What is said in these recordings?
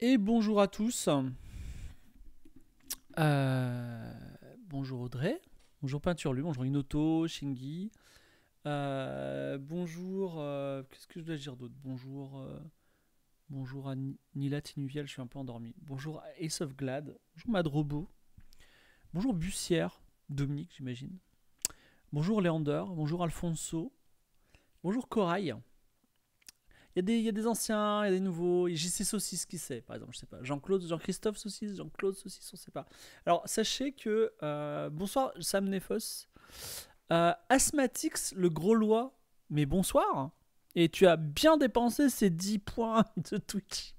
Et bonjour à tous. Euh, bonjour Audrey. Bonjour Peinture Lu, Bonjour Inoto, Shingi. Euh, bonjour. Euh, qu'est-ce que je dois dire d'autre Bonjour. bonjour à Nila Tinuvial. Je suis un peu endormi. Bonjour Ace of Glad. Bonjour Madrobo. Bonjour Bussière. Dominique, j'imagine. Bonjour Léander. Bonjour Alfonso. Bonjour Corail. Il y, a des, des anciens, il y a des nouveaux. JC Saucisse, qui sait, par exemple, je sais pas. Jean-Claude, Jean-Christophe Saucisse, Jean-Claude Saucisse, on sait pas. Alors, sachez que. Euh, bonsoir, Sam Nefos. Euh, Asthmatix, le gros loi, mais bonsoir. Et tu as bien dépensé ces 10 points de Twitch.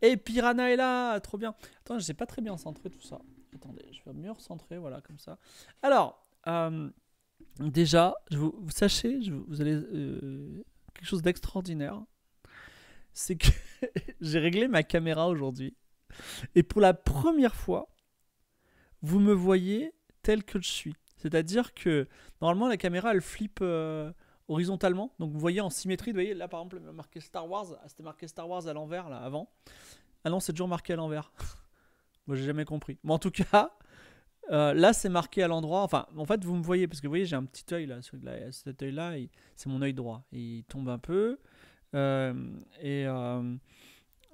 Et Piranha est là, trop bien. Attends, je sais pas très bien centrer tout ça. Attendez, je vais mieux recentrer, voilà, comme ça. Alors, euh, déjà, vous, sachez, vous, allez. Euh, quelque chose d'extraordinaire c'est que j'ai réglé ma caméra aujourd'hui. Et pour la première fois, vous me voyez tel que je suis. C'est-à-dire que normalement la caméra elle flippe euh, horizontalement. Donc vous voyez en symétrie, vous voyez là par exemple marqué Star Wars, ah, c'était marqué Star Wars à l'envers là avant. Ah non, c'est toujours marqué à l'envers. Moi j'ai jamais compris. Mais en tout cas, euh, là c'est marqué à l'endroit. Enfin, en fait vous me voyez parce que vous voyez j'ai un petit œil là, cet œil là, c'est mon œil droit. Il tombe un peu. Euh, et euh,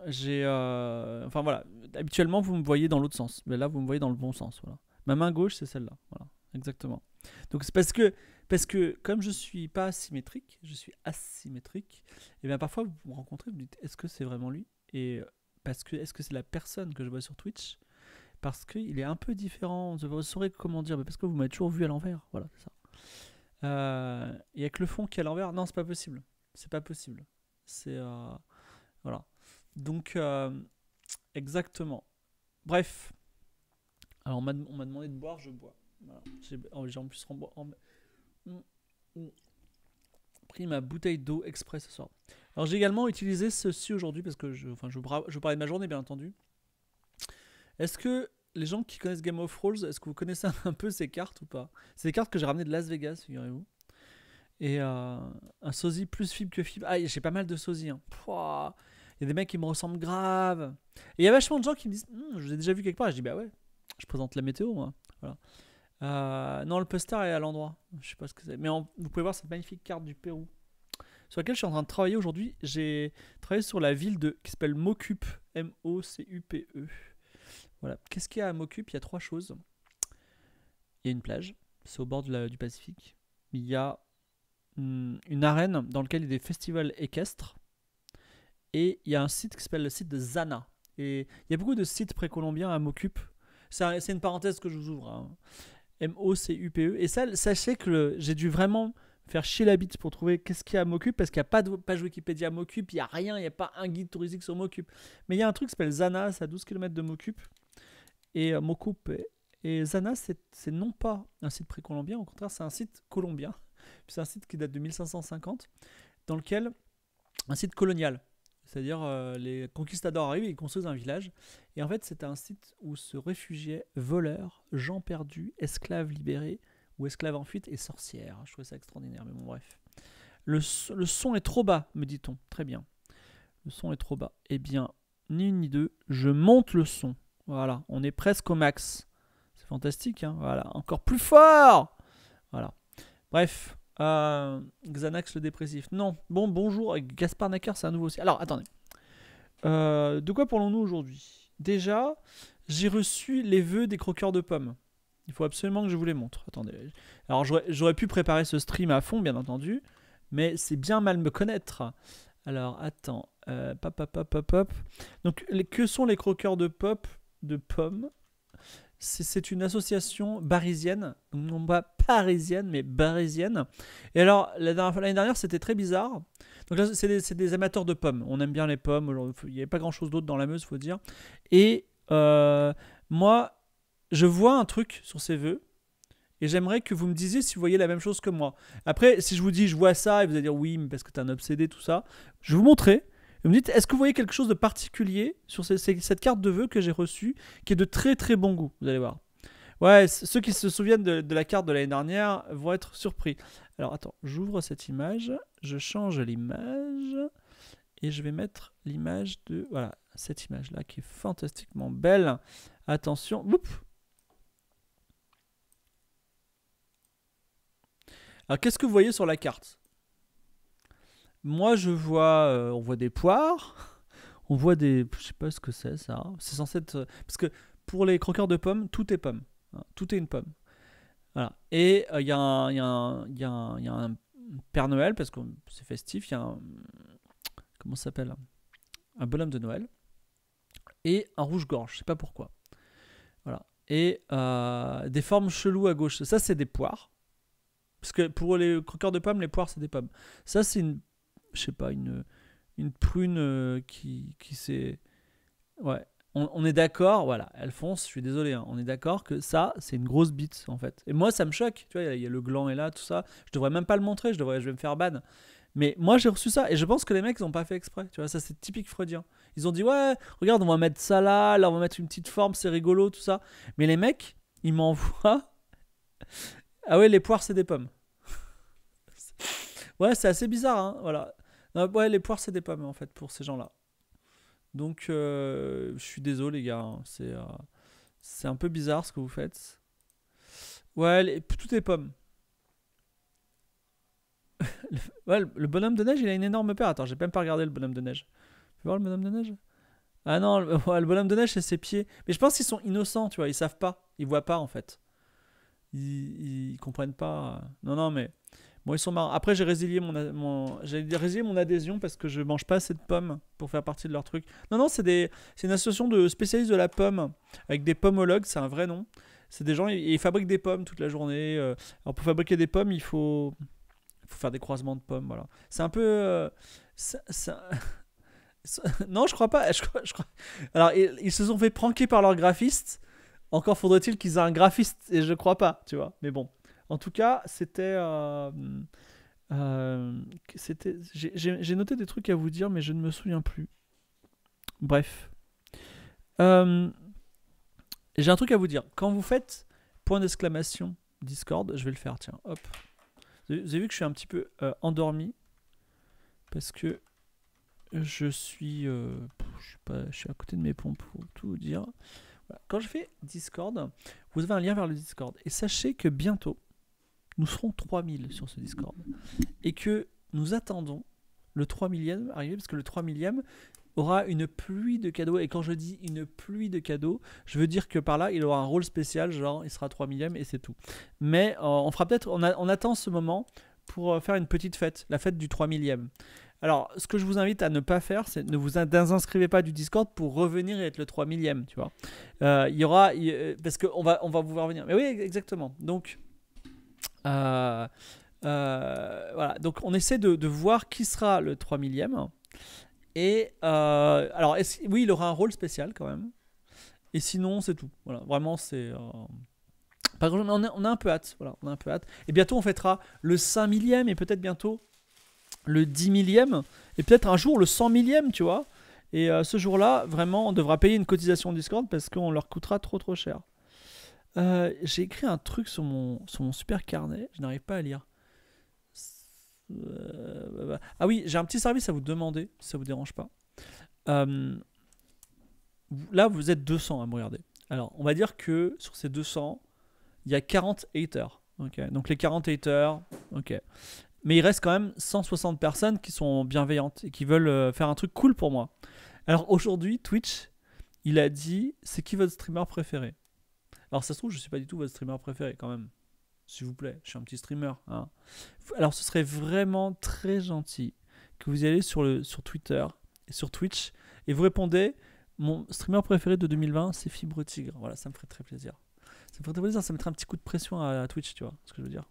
j'ai. Euh, enfin voilà, habituellement vous me voyez dans l'autre sens, mais là vous me voyez dans le bon sens. Voilà. Ma main gauche, c'est celle-là. Voilà, exactement. Donc c'est parce que, parce que comme je suis pas asymétrique, je suis asymétrique, et eh bien parfois vous me rencontrez, vous dites est-ce que c'est vraiment lui Et parce que est-ce que c'est la personne que je vois sur Twitch Parce qu'il est un peu différent, vous saurez comment dire, mais parce que vous m'avez toujours vu à l'envers, voilà, c'est ça. Il avec a que le fond qui est à l'envers, non c'est pas possible, c'est pas possible. C'est euh, voilà. Donc euh, exactement. Bref. Alors on m'a demandé de boire, je bois. Oh, j'ai en plus mm, mm. pris ma bouteille d'eau exprès ce soir. Alors j'ai également utilisé ceci aujourd'hui parce que je, enfin, je, je parlais de ma journée bien entendu. Est-ce que les gens qui connaissent Game of Thrones, est-ce que vous connaissez un peu ces cartes ou pas C'est des cartes que j'ai ramenées de Las Vegas, figurez-vous. Et euh, un sosie plus fibre que fibre. Ah, j'ai pas mal de sosies. Il hein. y a des mecs qui me ressemblent grave. Et il y a vachement de gens qui me disent hum, Je vous ai déjà vu quelque part. je dis Bah ouais, je présente la météo, moi. Euh, non, le poster est à l'endroit. Je sais pas ce que c'est. Mais vous pouvez voir cette magnifique carte du Pérou sur laquelle je suis en train de travailler aujourd'hui. J'ai travaillé sur la ville de, qui s'appelle Mocupe. M-O-C-U-P-E. Voilà. Qu'est-ce qu'il y a à Mocupe Il y a trois choses. Il y a une plage, c'est au bord du Pacifique. Il y a une arène dans laquelle il y a des festivals équestres. Et il y a un site qui s'appelle le site de Zana. Et il y a beaucoup de sites précolombiens à Mocup. C'est une parenthèse que je vous ouvre. Hein. M-O-C-U-P-E. Et ça, sachez que j'ai dû vraiment faire chier la bite pour trouver qu'est-ce qu'il y a à Mocup, parce qu'il n'y a pas de page Wikipédia à m'occupe il n'y a rien, il n'y a pas un guide touristique sur m'occupe Mais il y a un truc qui s'appelle Zana, c'est à 12 km de m'occupe Et euh, m'occupe et Zana, c'est non pas un site précolombien, au contraire, c'est un site colombien. C'est un site qui date de 1550, dans lequel un site colonial, c'est-à-dire euh, les conquistadors arrivent et construisent un village. Et en fait, c'était un site où se réfugiaient voleurs, gens perdus, esclaves libérés ou esclaves en fuite et sorcières. Je trouvais ça extraordinaire, mais bon, bref. Le, le son est trop bas, me dit-on. Très bien. Le son est trop bas. Eh bien, ni une ni deux, je monte le son. Voilà, on est presque au max. C'est fantastique, hein Voilà, encore plus fort Voilà. Bref, euh, Xanax le dépressif. Non. Bon, bonjour. Gaspard Nacker, c'est un nouveau aussi. Alors, attendez. Euh, de quoi parlons-nous aujourd'hui Déjà, j'ai reçu les vœux des croqueurs de pommes. Il faut absolument que je vous les montre. Attendez. Alors, j'aurais pu préparer ce stream à fond, bien entendu. Mais c'est bien mal me connaître. Alors, attends. Euh, pop, pop, pop, pop, Donc, que sont les croqueurs de pop de pommes c'est une association parisienne, non pas parisienne, mais parisienne. Et alors, l'année dernière, c'était très bizarre. Donc là, c'est des, amateurs de pommes. On aime bien les pommes. Il n'y avait pas grand-chose d'autre dans la Meuse, faut dire. Et euh, moi, je vois un truc sur ces vœux. Et j'aimerais que vous me disiez si vous voyez la même chose que moi. Après, si je vous dis je vois ça, et vous allez dire oui, mais parce que t'es un obsédé, tout ça, je vous montrer vous me dites, est-ce que vous voyez quelque chose de particulier sur cette carte de vœux que j'ai reçue, qui est de très très bon goût Vous allez voir. Ouais, ceux qui se souviennent de, la carte de l'année dernière vont être surpris. Alors attends, j'ouvre cette image, je change l'image, et je vais mettre l'image de... Voilà, cette image-là qui est fantastiquement belle. Attention, alors qu'est-ce que vous voyez sur la carte moi, je vois, euh, on voit des poires, on voit des, je sais pas ce que c'est ça. C'est censé être euh, parce que pour les croqueurs de pommes, tout est pomme, hein. tout est une pomme. Voilà. Et il euh, il y, y, y, a un Père Noël parce que c'est festif. Il y a un comment ça s'appelle Un bonhomme de Noël et un rouge gorge. Je sais pas pourquoi. Voilà. Et des formes cheloues à gauche. Ça, c'est des poires. Parce que pour les croqueurs de pommes, les poires, c'est des pommes. Ça, c'est une je sais pas, une, une prune euh, qui, qui s'est. Ouais. On, est d'accord, voilà, Alphonse, je suis désolé, hein. on est d'accord que ça, c'est une grosse bite, en fait. Et moi, ça me choque, tu vois, il y, a le gland et là, tout ça. Je devrais même pas le montrer, je, devrais, je vais me faire ban. Mais moi, j'ai reçu ça et je pense que les mecs, ils ont pas fait exprès, tu vois, ça, c'est typique freudien. Ils ont dit, ouais, regarde, on va mettre ça là, là, on va mettre une petite forme, c'est rigolo, tout ça. Mais les mecs, ils m'envoient. ah ouais, les poires, c'est des pommes. ouais, c'est assez bizarre, hein, voilà ouais, les poires, c'est des pommes, en fait, pour ces gens-là. Donc, euh, je suis désolé, les gars. Hein. c'est euh, C'est un peu bizarre ce que vous faites. Ouais, tout est pomme. le, bonhomme de neige, il a une énorme paire. Attends, j'ai même pas regardé le bonhomme de neige. Tu voir le bonhomme de neige Ah non, le, bonhomme de neige, c'est ses pieds. Mais je pense qu'ils sont innocents, tu vois. Ils savent pas. Ils voient pas, en fait. Ils, ils comprennent pas. Euh. Non, non, mais ils sont marrants. Après, j'ai résilié mon, résilié mon adhésion parce que je mange pas assez de pommes pour faire partie de leur truc. Non, non, c'est une association de spécialistes de la pomme avec des pomologues, c'est un vrai nom. C'est des gens, ils, fabriquent des pommes toute la journée. Euh, alors pour fabriquer des pommes, il faut, faire des croisements de pommes, voilà. C'est un peu, euh, non, je crois pas. Je Alors, ils, ils, se sont fait pranker par leur graphiste. Encore faudrait-il qu'ils aient un graphiste, et je crois pas, tu vois. Mais bon. En tout cas, c'était. Euh, euh, c'était J'ai noté des trucs à vous dire, mais je ne me souviens plus. Bref. Euh, j'ai un truc à vous dire. Quand vous faites point d'exclamation Discord, je vais le faire, tiens, hop. Vous avez vu que je suis un petit peu endormi parce que je suis, je, suis pas, je suis à côté de mes pompes pour tout dire. Quand je fais Discord, vous avez un lien vers le Discord et sachez que bientôt, nous serons 3000 sur ce Discord. Et que nous attendons le 3 000e arriver, parce que le 3 000e aura une pluie de cadeaux. Et quand je dis une pluie de cadeaux, je veux dire que par là, il aura un rôle spécial, genre il sera 3000 000e et c'est tout. Mais euh, on fera peut-être, on, attend ce moment pour euh, faire une petite fête, la fête du 3 millième. Alors, ce que je vous invite à ne pas faire, c'est ne vous inscrivez pas du Discord pour revenir et être le 3 millième, tu vois. Euh, il y aura, parce qu'on va, on va vous voir venir. Mais oui, exactement. Donc, euh, euh, voilà, donc on essaie de, de, voir qui sera le 3 millième. Et euh, alors, oui, il aura un rôle spécial quand même. Et sinon, c'est tout. Voilà, vraiment, c'est. Par contre, on a, on a, un peu hâte. Voilà, on a un peu hâte. Et bientôt, on fêtera le 5 millième et peut-être bientôt le 10 millième et peut-être un jour le 100 millième, tu vois. Et ce jour-là, vraiment, on devra payer une cotisation Discord parce qu'on leur coûtera trop trop cher. Euh, j'ai écrit un truc sur mon, sur mon super carnet, je n'arrive pas à lire. Euh, ah oui, j'ai un petit service à vous demander, si ça vous dérange pas. Euh, là, vous êtes 200 à me regarder. Alors, on va dire que sur ces 200, il y a 40 haters. Donc les 40 haters, ok. Mais il reste quand même 160 personnes qui sont bienveillantes et qui veulent faire un truc cool pour moi. Alors aujourd'hui, Twitch, il a dit, c'est qui votre streamer préféré alors ça se trouve, je ne suis pas du tout votre streamer préféré quand même. S'il vous plaît, je suis un petit streamer. Hein. Alors ce serait vraiment très gentil que vous y allez sur, le, sur Twitter et sur Twitch et vous répondez mon streamer préféré de 2020, c'est Fibre Tigre. Voilà, ça me ferait très plaisir. Ça me ferait très plaisir, ça mettrait un petit coup de pression à, Twitch, tu vois ce que je veux dire.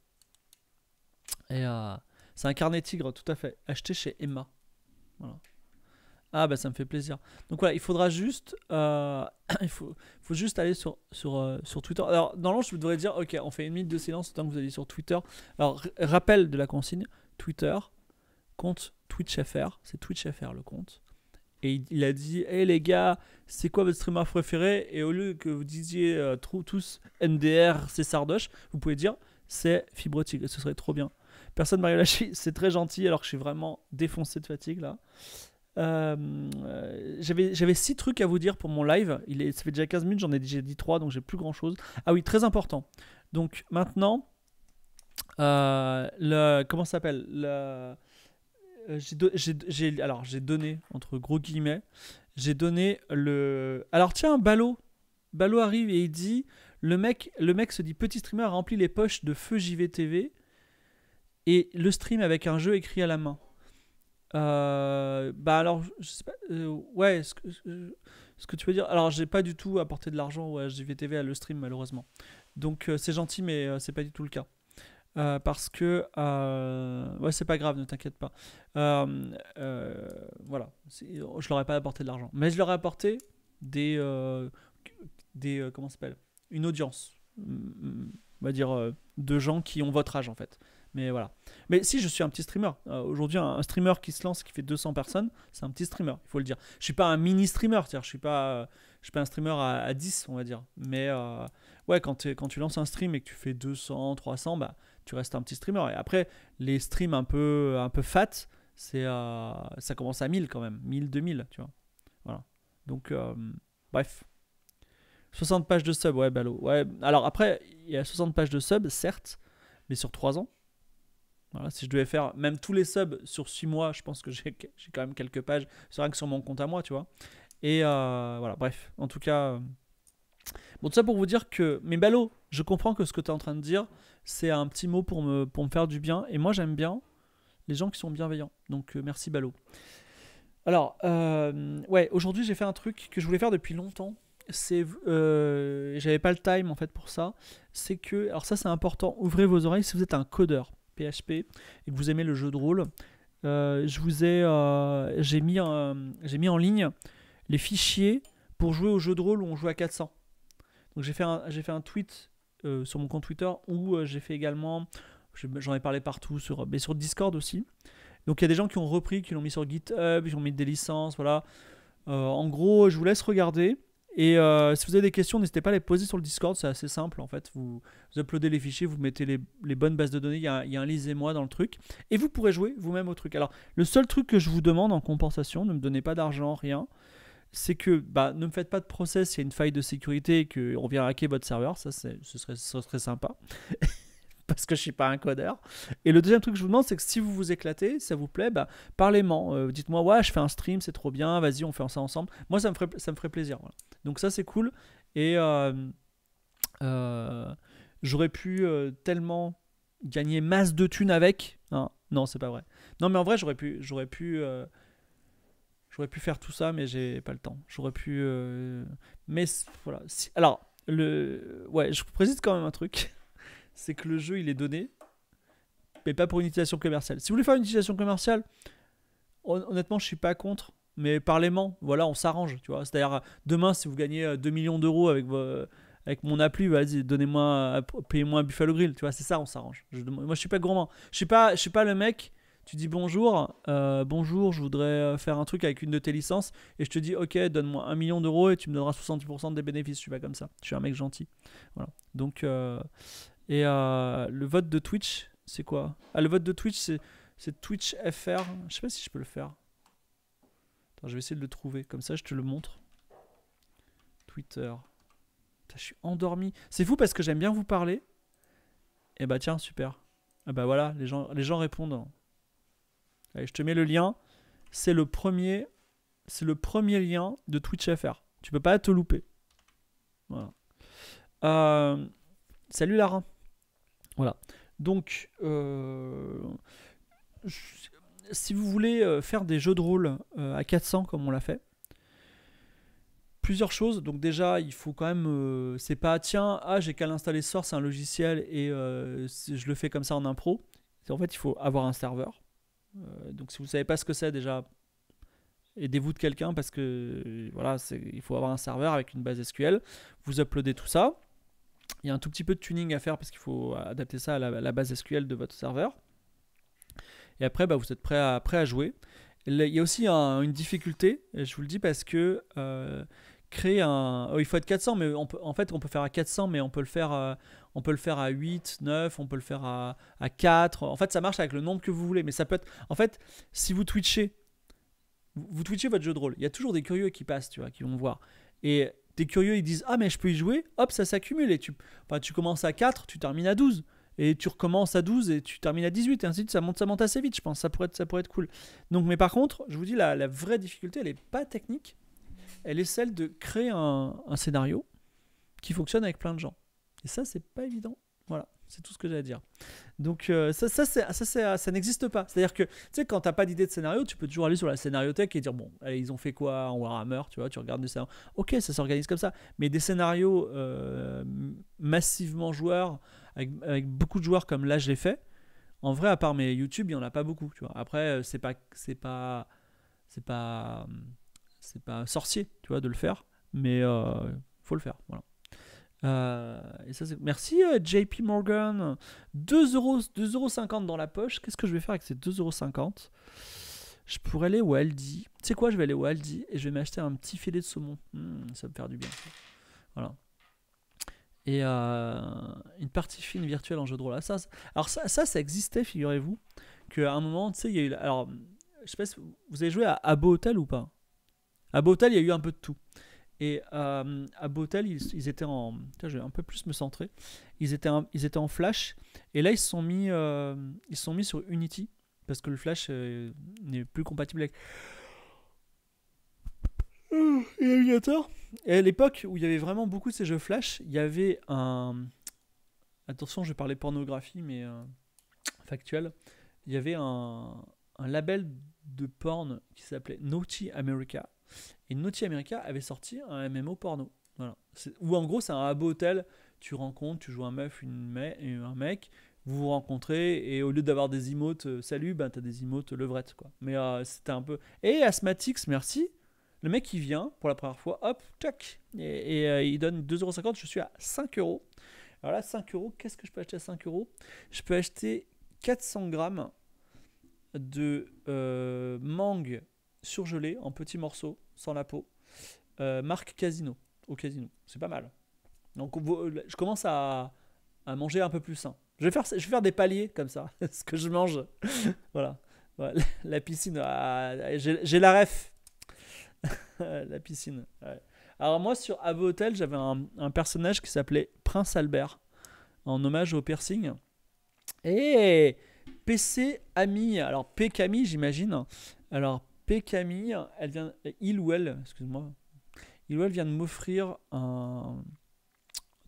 Et euh, c'est un carnet tigre, tout à fait, acheté chez Emma. Voilà. Ah bah ça me fait plaisir. Donc voilà, il faudra juste, euh, il faut, faut, juste aller sur, sur, euh, sur Twitter. Alors dans l'ange, je devrais dire, ok, on fait une minute de silence tant que vous allez sur Twitter. Alors rappel de la consigne, Twitter, compte TwitchFR, c'est TwitchFR le compte. Et il a dit, hé eh, les gars, c'est quoi votre streamer préféré Et au lieu que vous disiez euh, tous NDR c'est Sardoche, vous pouvez dire, c'est Fibrotique, ce serait trop bien. Personne m'a lâché, c'est très gentil alors que je suis vraiment défoncé de fatigue là. Euh, j'avais 6 trucs à vous dire pour mon live. Il est, ça fait déjà 15 minutes, j'en ai déjà dit 3, donc j'ai plus grand chose. Ah oui, très important. Donc maintenant, euh, le, comment ça s'appelle euh, alors j'ai donné entre gros guillemets, j'ai donné le. Alors tiens, Ballot, arrive et il dit le mec, le mec se dit petit streamer rempli les poches de feu JVTV et le stream avec un jeu écrit à la main. Euh, bah alors, je sais pas, euh, ouais, ce que, ce que, tu veux dire. Alors, j'ai pas du tout apporté de l'argent au HGVTV à le stream, malheureusement. Donc, euh, c'est gentil, mais euh, c'est pas du tout le cas. parce que, ouais, c'est pas grave, ne t'inquiète pas. voilà, je leur ai pas apporté de l'argent, mais je leur ai apporté des, des comment s'appelle, une audience, on va dire, de gens qui ont votre âge en fait. Mais voilà. Mais si je suis un petit streamer, euh, aujourd'hui un, streamer qui se lance, qui fait 200 personnes, c'est un petit streamer, il faut le dire. Je suis pas un mini streamer, je suis pas, euh, je suis pas un streamer à, 10, on va dire. Mais euh, ouais, quand, quand tu lances un stream et que tu fais 200, 300, bah tu restes un petit streamer. Et après, les streams un peu, un peu fat, c'est, ça commence à 1000 quand même, 1000, 2000, tu vois. Voilà. Donc, bref. 60 pages de sub, ouais, Ouais, alors après, il y a 60 pages de sub, certes, mais sur 3 ans si je devais faire même tous les subs sur 6 mois, je pense que j'ai quand même quelques pages, c'est rien que sur mon compte à moi, tu vois. Et euh, voilà, bref, en tout cas... Euh, bon, tout ça pour vous dire que... Mais Balot, je comprends que ce que tu es en train de dire, c'est un petit mot pour me, pour me faire du bien. Et moi, j'aime bien les gens qui sont bienveillants. Donc, euh, merci Balot. Alors, ouais, aujourd'hui, j'ai fait un truc que je voulais faire depuis longtemps. C'est... J'avais pas le time, en fait, pour ça. C'est que... Alors ça, c'est important. Ouvrez vos oreilles si vous êtes un codeur. PHP et que vous aimez le jeu de rôle, euh, je vous ai, euh, j'ai mis, euh, j'ai mis en ligne les fichiers pour jouer au jeu de rôle où on joue à 400. Donc j'ai fait un, j'ai fait un tweet sur mon compte Twitter où j'ai fait également, j'en ai parlé partout sur, mais sur Discord aussi. Donc il y a des gens qui ont repris, qui l'ont mis sur GitHub, qui ont mis des licences, voilà. en gros, je vous laisse regarder. Et euh, si vous avez des questions, n'hésitez pas à les poser sur le Discord, c'est assez simple en fait. Vous, uploadez les fichiers, vous mettez les, bonnes bases de données, il y a, un lisez-moi dans le truc. Et vous pourrez jouer vous-même au truc. Alors, le seul truc que je vous demande en compensation, ne me donnez pas d'argent, rien, c'est que bah, ne me faites pas de procès s'il y a une faille de sécurité et qu'on vient hacker votre serveur, ça, ce ce serait sympa. parce que je suis pas un codeur. Et le deuxième truc que je vous demande, c'est que si vous vous éclatez, ça vous plaît, bah, parlez-moi. Euh, dites-moi, ouais, je fais un stream, c'est trop bien, vas-y, on fait ça ensemble. Moi, ça me ferait, ça me ferait plaisir. Donc ça, c'est cool. Et euh, euh, j'aurais pu tellement gagner masse de thunes avec. non, c'est pas vrai. Non, mais en vrai, j'aurais pu, j'aurais pu, j'aurais pu faire tout ça, mais j'ai pas le temps. J'aurais pu, mais voilà. alors, le, ouais, je vous précise quand même un truc c'est que le jeu, il est donné, mais pas pour une utilisation commerciale. Si vous voulez faire une utilisation commerciale, honnêtement, je suis pas contre. Mais parlement voilà, on s'arrange, tu vois. C'est-à-dire, demain, si vous gagnez 2 euh, millions d'euros avec, avec mon appli, vas-y, donnez-moi, payez-moi un Buffalo Grill, tu vois, c'est ça, on s'arrange. moi, je suis pas gourmand. Je suis pas, je suis pas le mec, tu dis bonjour, euh, bonjour, je voudrais euh, faire un truc avec une de tes licences, et je te dis, ok, donne-moi 1 million d'euros et tu me donneras 70% des bénéfices. Je suis pas comme ça, je suis un mec gentil. Voilà. Donc, et euh, le vote de Twitch, c'est quoi Ah, le vote de Twitch, c'est Twitch FR. Je sais pas si je peux le faire. Attends, je vais essayer de le trouver. Comme ça, je te le montre. Twitter. je suis endormi. C'est fou parce que j'aime bien vous parler. Et eh bah tiens, super. Ah bah voilà, les gens, les gens répondent. Allez, je te mets le lien. C'est le premier, c'est le premier lien de Twitch FR. Tu peux pas te louper. Voilà. Euh, salut Lara. Voilà. Donc, euh, si vous voulez euh, faire des jeux de rôle euh, à 400 comme on l'a fait, plusieurs choses. Donc déjà, il faut quand même, c'est pas tiens, ah j'ai qu'à l'installer ce c'est un logiciel et je le fais comme ça en impro. En fait, il faut avoir un serveur. donc si vous ne savez pas ce que c'est déjà, aidez-vous de quelqu'un parce que voilà, il faut avoir un serveur avec une base SQL. Vous uploadez tout ça. Il y a un tout petit peu de tuning à faire parce qu'il faut adapter ça à la, base SQL de votre serveur. Et après, bah, vous êtes prêt à, jouer. Il y a aussi une difficulté, je vous le dis parce que euh, créer un... Oh, il faut être 400, mais on peut, en fait, on peut faire à 400, mais on peut le faire, à, euh, on peut le faire à 8, 9, on peut le faire à, 4. En fait, ça marche avec le nombre que vous voulez, mais ça peut être... En fait, si vous twitchez, vous twitchez votre jeu de rôle, il y a toujours des curieux qui passent, tu vois, qui vont voir. Et des curieux, ils disent Ah, mais je peux y jouer, hop, ça s'accumule. Et tu, pas tu commences à 4, tu termines à 12. Et tu recommences à 12 et tu termines à 18 et ainsi de suite. Ça monte, ça monte assez vite, je pense. Ça pourrait être, ça pourrait être cool. Donc, mais par contre, je vous dis, la, la vraie difficulté, elle n'est pas technique. Elle est celle de créer un, un scénario qui fonctionne avec plein de gens. Et ça, c'est pas évident. Voilà. C'est tout ce que j'ai à dire. Donc euh, ça, ça, ça, euh, ça, n'existe pas. C'est-à-dire que, tu sais, quand t'as pas d'idée de scénario, tu peux toujours aller sur la scénariothèque et dire, bon, ils ont fait quoi en Warhammer, tu vois, tu regardes des scénarios. Ok, ça s'organise comme ça. Mais des scénarios euh, massivement joueurs, avec, beaucoup de joueurs comme là je l'ai fait, en vrai, à part mes YouTube, il n'y en a pas beaucoup, tu vois. Après, c'est pas... C'est pas... C'est pas... C'est pas sorcier, tu vois, de le faire. Mais faut le faire, voilà. Euh, et ça, Merci euh, JP Morgan. 2 euros, 2 euros dans la poche. Qu'est-ce que je vais faire avec ces 2,50€ euros Je pourrais aller au Aldi. Tu sais quoi Je vais aller au Aldi et je vais m'acheter un petit filet de saumon. Hmm, ça me faire du bien. Voilà. Et euh, une partie fine virtuelle en jeu de rôle. Ah, ça, alors ça, ça, existait, figurez-vous. Qu'à un moment, tu sais, il y a eu... Alors, je sais pas vous avez joué à beau Hotel ou pas. À Beau Hotel, il y a eu un peu de tout. Et euh, à Botel, ils, étaient en. je vais un peu plus me centrer. Ils étaient, en, ils étaient en Flash. Et là, ils se sont mis, euh, ils sont mis sur Unity. Parce que le Flash euh, n'est plus compatible avec. Illuminator. Et à l'époque où il y avait vraiment beaucoup de ces jeux Flash, il y avait un. Attention, je vais parler pornographie, mais factuel. Il y avait un, un label de porn qui s'appelait Naughty America et Naughty America avait sorti un MMO porno. Voilà. Ou en gros, c'est un abo hôtel. Tu rencontres, tu joues un meuf, une me euh, un mec, vous vous rencontrez et au lieu d'avoir des emotes euh, salut, ben t'as des emotes levrette quoi. Mais euh, c'était un peu. Et Asthmatix, merci. Le mec il vient pour la première fois, hop, tchac, et, il donne 2,50€, je suis à 5€. Alors là, 5€, qu'est-ce que je peux acheter à 5€ Je peux acheter 400 grammes de mangue surgelé en petits morceaux, sans la peau, euh, marque Casino, au casino. C'est pas mal. Donc euh, je commence à, manger un peu plus sain. Je vais faire, je vais faire des paliers comme ça, ce que je mange. voilà. la, piscine, ah, j'ai la ref. la piscine. Alors moi sur Avo Hotel, j'avais un, personnage qui s'appelait Prince Albert, en hommage au piercing. Et PC Ami, alors P ami, j'imagine. Alors P. Camille, elle vient, il ou elle, excuse-moi, il ou elle vient de m'offrir un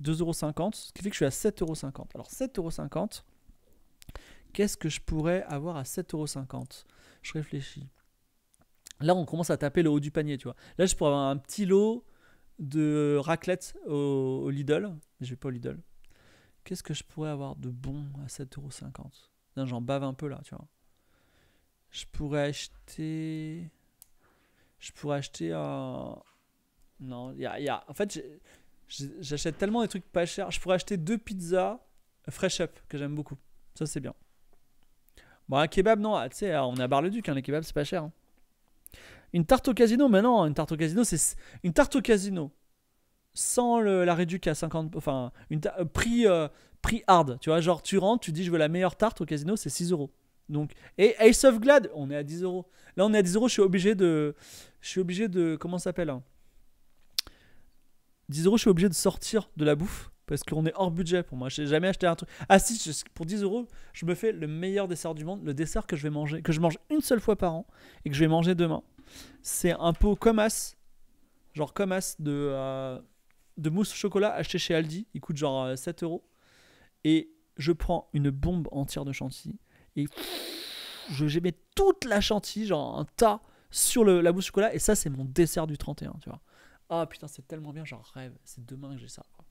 2,50€, ce qui fait que je suis à 7,50€. Alors 7,50€, qu'est-ce que je pourrais avoir à 7,50€ Je réfléchis. Là, on commence à taper le haut du panier, tu vois. Là, je pourrais avoir un petit lot de raclette au, Lidl. Je vais pas au Lidl. Qu'est-ce que je pourrais avoir de bon à 7,50€ J'en bave un peu là, tu vois. Je pourrais acheter. Je pourrais acheter un. Non, y a, y a... en fait, j'achète tellement des trucs pas chers. Je pourrais acheter deux pizzas Fresh Up que j'aime beaucoup. Ça, c'est bien. Bon, un kebab, non, ah, tu sais, ah, on est à Bar-le-Duc, hein, les kebabs, c'est pas cher. Hein. Une tarte au casino, mais non, une tarte au casino, c'est. Une tarte au casino, sans la réduc à 50. Enfin, une euh, prix, euh, prix hard, tu vois, genre tu rentres, tu dis je veux la meilleure tarte au casino, c'est 6 euros. Donc, et Ace of Glad, on est à 10 euros. Là, on est à 10 euros, je suis obligé de. Je suis obligé de. Comment ça s'appelle 10 hein euros, je suis obligé de sortir de la bouffe parce qu'on est hors budget pour moi. Je n'ai jamais acheté un truc. Ah si, pour 10 euros, je me fais le meilleur dessert du monde, le dessert que je vais manger, que je mange une seule fois par an et que je vais manger demain. C'est un pot comme genre Comas de, euh, de mousse au chocolat acheté chez Aldi. Il coûte genre 7 euh, euros. Et je prends une bombe entière de chantilly et j'aimais toute la chantilly, genre un tas sur le, la mousse chocolat. Et ça, c'est mon dessert du 31, tu vois. Ah putain, c'est tellement bien, Genre rêve. C'est demain que j'ai ça. Quoi.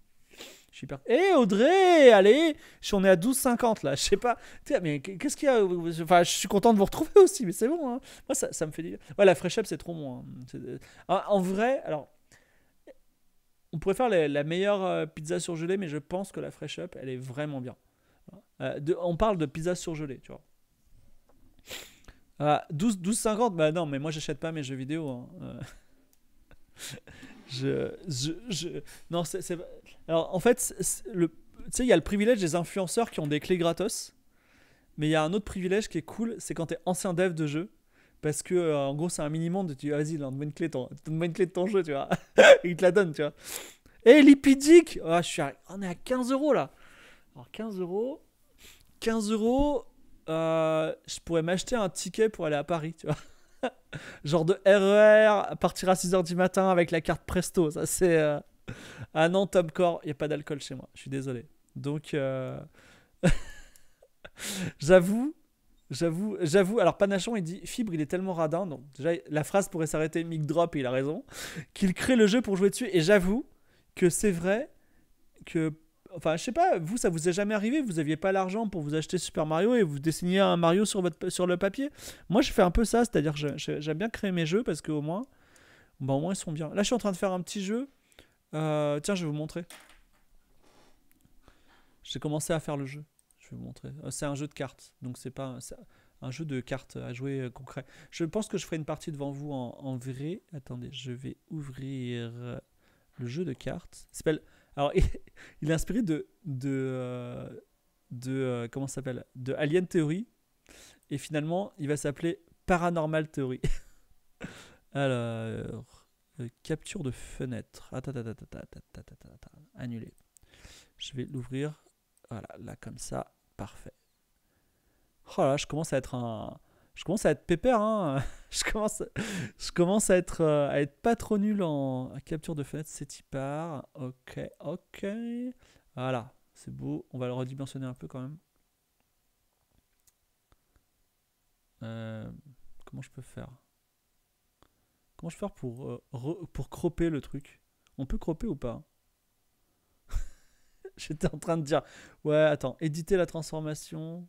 Je suis hyper. Hé eh, Audrey, allez On est à 12,50 là, je sais pas. Mais qu'est-ce qu'il y a Enfin, je suis content de vous retrouver aussi, mais c'est bon. Hein. Moi, ça, ça, me fait dire. Ouais, la Fresh Up, c'est trop bon. Hein. Euh, ah, en vrai, alors. On pourrait faire la, la meilleure euh, pizza surgelée, mais je pense que la Fresh Up, elle est vraiment bien. Euh, on parle de pizza surgelée, tu vois. 12, ah, 12,50, bah non, mais moi j'achète pas mes jeux vidéo. Hein. Euh, je, je, Non, c'est. Alors en fait, tu sais, il y a le privilège des influenceurs qui ont des clés gratos. Mais il y a un autre privilège qui est cool, c'est quand t'es ancien dev de jeu. Parce que, euh, en gros, c'est un minimum monde Tu vas-y, donne-moi une, clé clé de ton jeu, tu vois. il te la donne, tu vois. Et lipidique ah, je suis On est à 15 euros là alors 15 euros. 15 euros, euh, je pourrais m'acheter un ticket pour aller à Paris, tu vois. Genre de RER, e partir à 6h du matin avec la carte Presto. Ça, c'est. Euh, ah non, Tom Core, il n'y a pas d'alcool chez moi. Je suis désolé. Donc. Euh, j'avoue. J'avoue, j'avoue. Alors Panachon, il dit Fibre, il est tellement radin. Donc déjà, la phrase pourrait s'arrêter mic drop et il a raison. Qu'il crée le jeu pour jouer dessus. Et j'avoue que c'est vrai que Enfin, je sais pas, vous, ça vous est jamais arrivé, vous aviez pas l'argent pour vous acheter Super Mario et vous dessiner un Mario sur, votre, sur le papier. Moi, je fais un peu ça, c'est-à-dire que j'aime bien créer mes jeux parce qu'au moins, bah, au moins, ils sont bien. Là, je suis en train de faire un petit jeu. Euh, tiens, je vais vous montrer. J'ai commencé à faire le jeu. Je vais vous montrer. Euh, c'est un jeu de cartes, donc c'est pas un jeu de cartes à jouer euh, concret. Je pense que je ferai une partie devant vous en, en vrai. Attendez, je vais ouvrir le jeu de cartes. Il s'appelle alors, il est inspiré de. de, de comment ça s'appelle De Alien Theory. Et finalement, il va s'appeler Paranormal Theory. Alors. Capture de fenêtre. Annulé. Je vais l'ouvrir. Voilà, là, comme ça. Parfait. Oh là, je commence à être un je commence à être pépère, hein. je, commence, je commence à être, euh, à être pas trop nul en capture de fenêtre, c'est part. Ok, ok. Voilà, c'est beau. On va le redimensionner un peu quand même. Euh, comment je peux faire Comment je peux faire pour, euh, pour cropper le truc On peut cropper ou pas J'étais en train de dire, ouais, attends, éditer la transformation,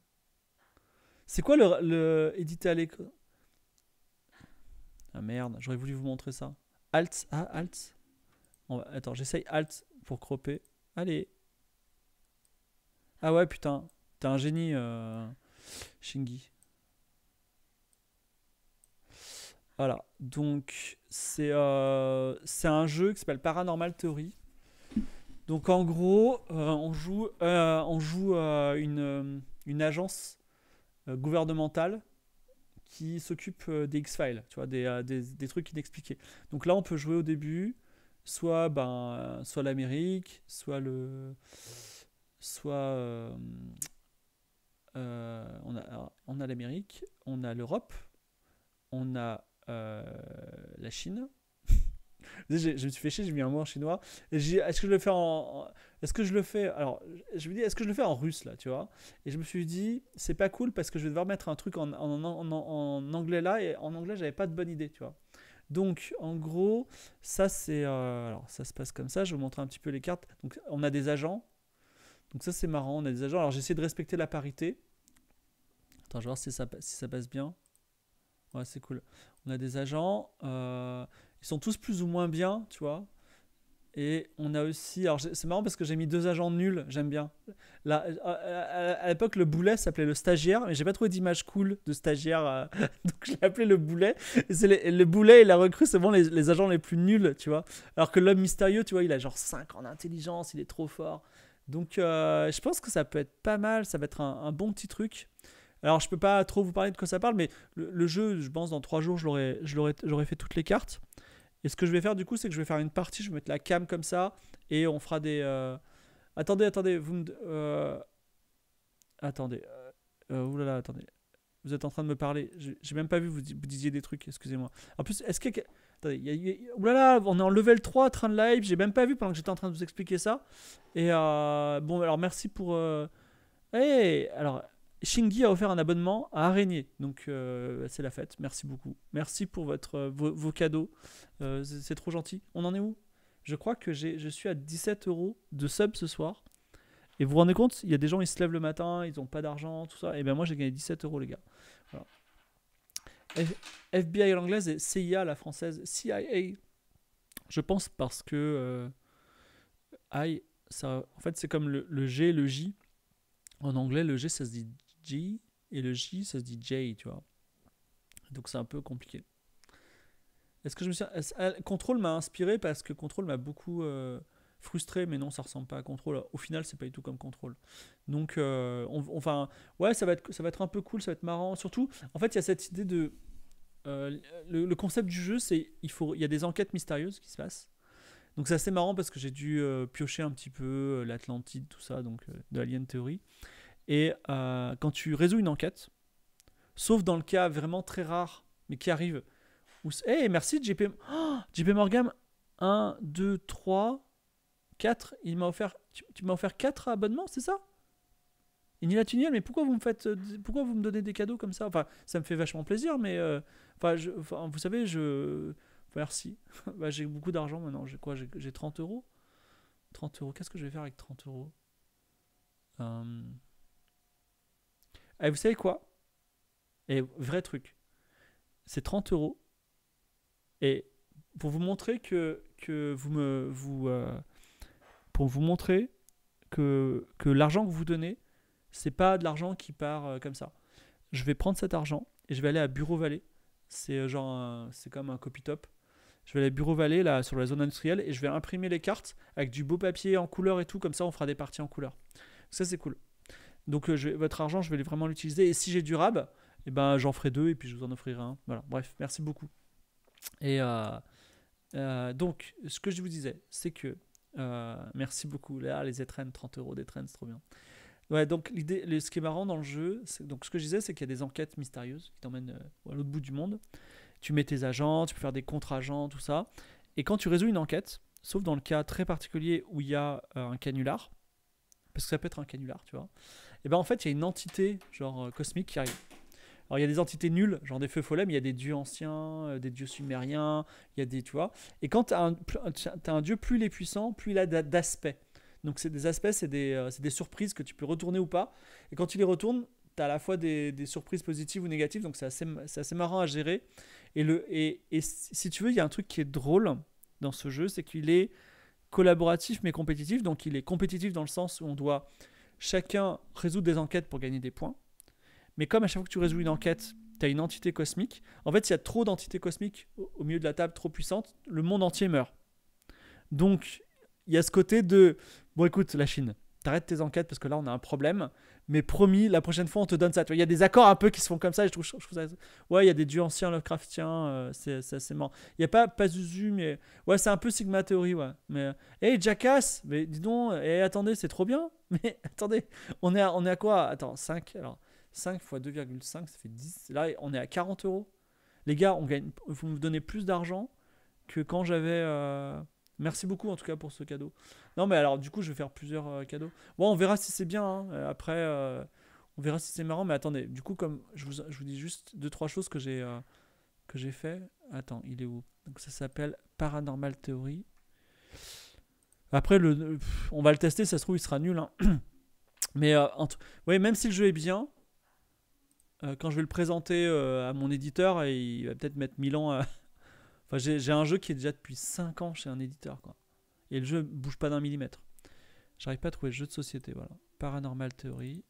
c'est quoi le, le à l'école Ah merde, j'aurais voulu vous montrer ça. Alt, ah, Alt. attends, j'essaye Alt pour cropper. Allez. Ah ouais, putain, t'es un génie, Shingy. Euh, Shingi. Voilà, donc euh, c'est un jeu qui s'appelle Paranormal Theory. Donc en gros, euh, on joue, on joue une, une agence euh, gouvernemental, qui s'occupe euh, des X-Files, tu vois, euh, des, trucs inexpliqués. Donc là, on peut jouer au début, soit, ben, soit l'Amérique, soit le. soit. on a, on l'Amérique, on a l'Europe, on a la Chine, je, me suis fait chier, j'ai mis un mot en chinois. Est-ce que je le fais en. Est-ce que je le fais. Alors, je me dis, est-ce que je le fais en russe, là, tu vois Et je me suis dit, c'est pas cool parce que je vais devoir mettre un truc en, anglais là, et en anglais, j'avais pas de bonne idée, tu vois. Donc, en gros, ça, c'est. Euh, alors, ça se passe comme ça, je vais vous montrer un petit peu les cartes. Donc, on a des agents. Donc, ça, c'est marrant, on a des agents. Alors, j'essaie de respecter la parité. Attends, je vais voir si ça, si ça passe bien. Ouais, c'est cool. On a des agents. Euh, ils sont tous plus ou moins bien, tu vois. Et on a aussi. Alors, c'est marrant parce que j'ai mis deux agents nuls, j'aime bien. Là, euh, à l'époque, le boulet s'appelait le stagiaire, mais j'ai pas trouvé d'image cool de stagiaire. Euh, donc, je l'ai appelé le boulet. c'est le, boulet et la recrue, c'est vraiment les, agents les plus nuls, tu vois. Alors que l'homme mystérieux, tu vois, il a genre 5 en intelligence, il est trop fort. Donc, euh, je pense que ça peut être pas mal, ça va être un, bon petit truc. Alors, je peux pas trop vous parler de quoi ça parle, mais le, jeu, je pense, dans 3 jours, je fait toutes les cartes. Et ce que je vais faire du coup, c'est que je vais faire une partie, je vais mettre la cam comme ça, et on fera des... Euh, attendez, attendez, vous me... Euh, attendez. Euh, oulala, attendez. Vous êtes en train de me parler. J'ai même pas vu, vous, vous disiez des trucs, excusez-moi. En plus, est-ce que... Attendez, y a, y a... oulala, on est en level 3, train de live, j'ai même pas vu pendant que j'étais en train de vous expliquer ça. Et bon, alors merci pour... Hey alors, Shingi a offert un abonnement à Araignée. Donc, euh, c'est la fête. Merci beaucoup. Merci pour votre, euh, vos, cadeaux. Euh, c'est trop gentil. On en est où Je crois que je suis à 17 euros de sub ce soir. Et vous vous rendez compte Il y a des gens, ils se lèvent le matin, ils n'ont pas d'argent, tout ça. Et eh bien, moi, j'ai gagné 17 euros, les gars. FBI à l'anglaise et CIA la française. CIA, je pense parce que ça, en fait, c'est comme le, G le J. En anglais, le G, ça se dit J et le J ça se dit J, tu vois. Donc c'est un peu compliqué. Est-ce que je me suis. Contrôle m'a inspiré parce que Contrôle m'a beaucoup euh, frustré, mais non, ça ressemble pas à Contrôle. Au final, c'est pas du tout comme Contrôle. Donc, euh, enfin, ouais, ça va, être, ça va être un peu cool, ça va être marrant. Surtout, en fait, il y a cette idée de. Euh, le, concept du jeu, c'est il faut, il y a des enquêtes mystérieuses qui se passent. Donc c'est assez marrant parce que j'ai dû piocher un petit peu l'Atlantide, tout ça, donc de Alien Theory. Et euh, quand tu résous une enquête, sauf dans le cas vraiment très rare, mais qui arrive, où Eh merci JP, oh, JP Morgan, 1, 2, 3, 4, il m'a offert, tu, m'as offert 4 abonnements, c'est ça il mais pourquoi vous me faites, euh, pourquoi vous me donnez des cadeaux comme ça Enfin, ça me fait vachement plaisir, mais euh, enfin, vous savez, je merci. Bah, j'ai beaucoup d'argent maintenant. J'ai quoi J'ai 30 euros. 30 euros. Qu'est-ce que je vais faire avec 30 euros et eh, vous savez quoi Et eh, vrai truc, c'est 30 euros. Et pour vous montrer que, que vous me. Vous, euh, pour vous montrer que, l'argent que vous donnez, c'est pas de l'argent qui part euh, comme ça. Je vais prendre cet argent et je vais aller à Bureau Vallée. C'est euh, genre. C'est comme un copy top. Je vais aller à Bureau Vallée, là, sur la zone industrielle, et je vais imprimer les cartes avec du beau papier en couleur et tout. Comme ça, on fera des parties en couleur. Ça, c'est cool. Donc euh, je, votre argent, je vais vraiment l'utiliser. Et si j'ai du rab, eh ben, j'en ferai deux et puis je vous en offrirai un. Voilà, bref, merci beaucoup. Et euh, euh, donc, ce que je vous disais, c'est que. merci beaucoup. Là, les étrennes, 30 euros d'étrennes, c'est trop bien. Ouais, donc l'idée, ce qui est marrant dans le jeu, donc ce que je disais, c'est qu'il y a des enquêtes mystérieuses qui t'emmènent à l'autre bout du monde. Tu mets tes agents, tu peux faire des contre-agents, tout ça. Et quand tu résous une enquête, sauf dans le cas très particulier où il y a un canular, parce que ça peut être un canular, tu vois, et ben en fait, il y a une entité genre euh, cosmique qui arrive. Alors il y a des entités nulles, genre des feux follets, mais il y a des dieux anciens, euh, des dieux sumériens, il y a des, tu vois. Et quand tu as, un dieu, plus il est puissant, plus il a d'aspects. Donc c'est des aspects, c'est des, euh, des, surprises que tu peux retourner ou pas. Et quand tu les retournes, tu as à la fois des, des, surprises positives ou négatives, donc c'est assez, assez, marrant à gérer. Et, le, et, et si tu veux, il y a un truc qui est drôle dans ce jeu, c'est qu'il est collaboratif mais compétitif. Donc il est compétitif dans le sens où on doit chacun résout des enquêtes pour gagner des points. Mais comme à chaque fois que tu résous une enquête, tu as une entité cosmique, en fait, s'il y a trop d'entités cosmiques au, milieu de la table, trop puissantes, le monde entier meurt. Donc, il y a ce côté de, bon écoute, la Chine, t'arrêtes tes enquêtes parce que là, on a un problème, mais promis, la prochaine fois, on te donne ça. Il y a des accords un peu qui se font comme ça, je trouve, ça... Ouais, il y a des dieux anciens Lovecraftiens, euh, c'est, c'est assez marrant. Il n'y a pas Pazuzu, mais... Ouais, c'est un peu Sigma Theory, ouais. Mais... Euh, hey, Jackass Mais dis donc, et euh, eh, attendez, c'est trop bien Mais attendez, on est à, on est à quoi Attends, 5, alors... 5 x 2,5, ça fait 10. Là, on est à 40 euros. Les gars, on gagne, vous me donnez plus d'argent que quand j'avais... Merci beaucoup en tout cas pour ce cadeau. Non mais alors du coup je vais faire plusieurs euh, cadeaux. Bon on verra si c'est bien. Hein. Euh, après euh, on verra si c'est marrant. Mais attendez, du coup comme je vous, je vous dis juste deux trois choses que j'ai que j'ai fait. Attends il est où Donc ça s'appelle Paranormal Theory. Après le on va le tester. Ça se trouve il sera nul. Hein. mais ouais, même si le jeu est bien, quand je vais le présenter à mon éditeur, il va peut-être mettre 1000 ans à, j'ai un jeu qui est déjà depuis 5 ans chez un éditeur, quoi. Et le jeu bouge pas d'un millimètre. J'arrive pas à trouver le jeu de société, voilà. Paranormal Theory.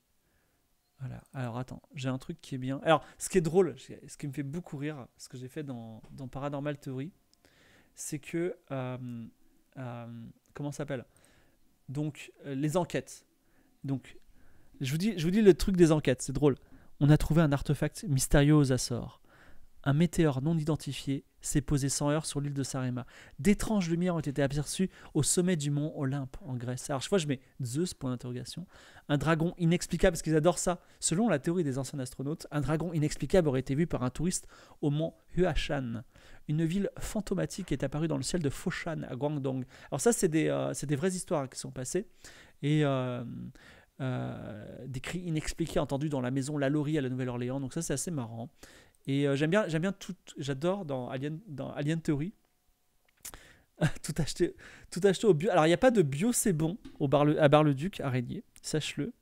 Voilà. Alors attends, j'ai un truc qui est bien. Alors, ce qui est drôle, ce qui me fait beaucoup rire, ce que j'ai fait dans, Paranormal Theory, c'est que. Euh, euh, comment ça s'appelle Donc, euh, les enquêtes. Donc, je vous, dis, je vous dis le truc des enquêtes, c'est drôle. On a trouvé un artefact mystérieux aux Açores un météore non identifié s'est posé sans heure sur l'île de Sarema. D'étranges lumières ont été aperçues au sommet du mont Olympe en Grèce. Alors, je vois, je mets Zeus, point d'interrogation. Un dragon inexplicable, parce qu'ils adorent ça. Selon la théorie des anciens astronautes, un dragon inexplicable aurait été vu par un touriste au mont Huashan. Une ville fantomatique est apparue dans le ciel de Foshan à Guangdong. Alors, ça, c'est des, euh, vraies histoires qui sont passées. Et. Euh, euh, des cris inexpliqués entendus dans la maison La à la Nouvelle-Orléans. Donc ça c'est assez marrant. Et euh, j'aime bien, j'aime bien tout, j'adore dans Alien, dans Alien Theory. tout acheter, tout acheter au bio. Alors il n'y a pas de bio, c'est bon au le à Bar-le-Duc, à Régnier, sache-le.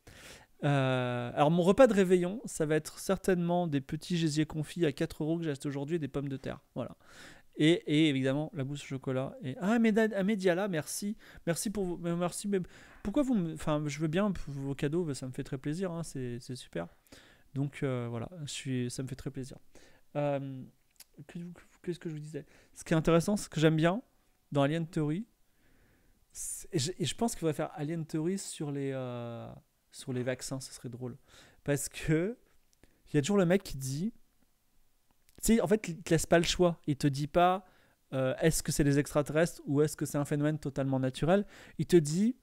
Euh, alors mon repas de réveillon, ça va être certainement des petits gésiers confits à 4 euros que j'achète aujourd'hui et des pommes de terre. Voilà. Et, et, évidemment la mousse au chocolat. Et, ah, Mediala, ah, merci. Merci pour vous, Merci. Mais pourquoi vous. Enfin, je veux bien vos cadeaux, bah, ça me fait très plaisir, hein, c'est, c'est super. Donc euh, voilà, je ça me fait très plaisir. Euh, qu'est-ce que je vous disais Ce qui est intéressant, ce que j'aime bien dans Alien Theory, et je, pense qu'il faudrait faire Alien Theory sur les, euh, sur les vaccins, ce serait drôle. Parce que il y a toujours le mec qui dit. Tu en fait, il te laisse pas le choix. Il te dit pas est-ce que c'est des extraterrestres ou est-ce que c'est un phénomène totalement naturel. Il te dit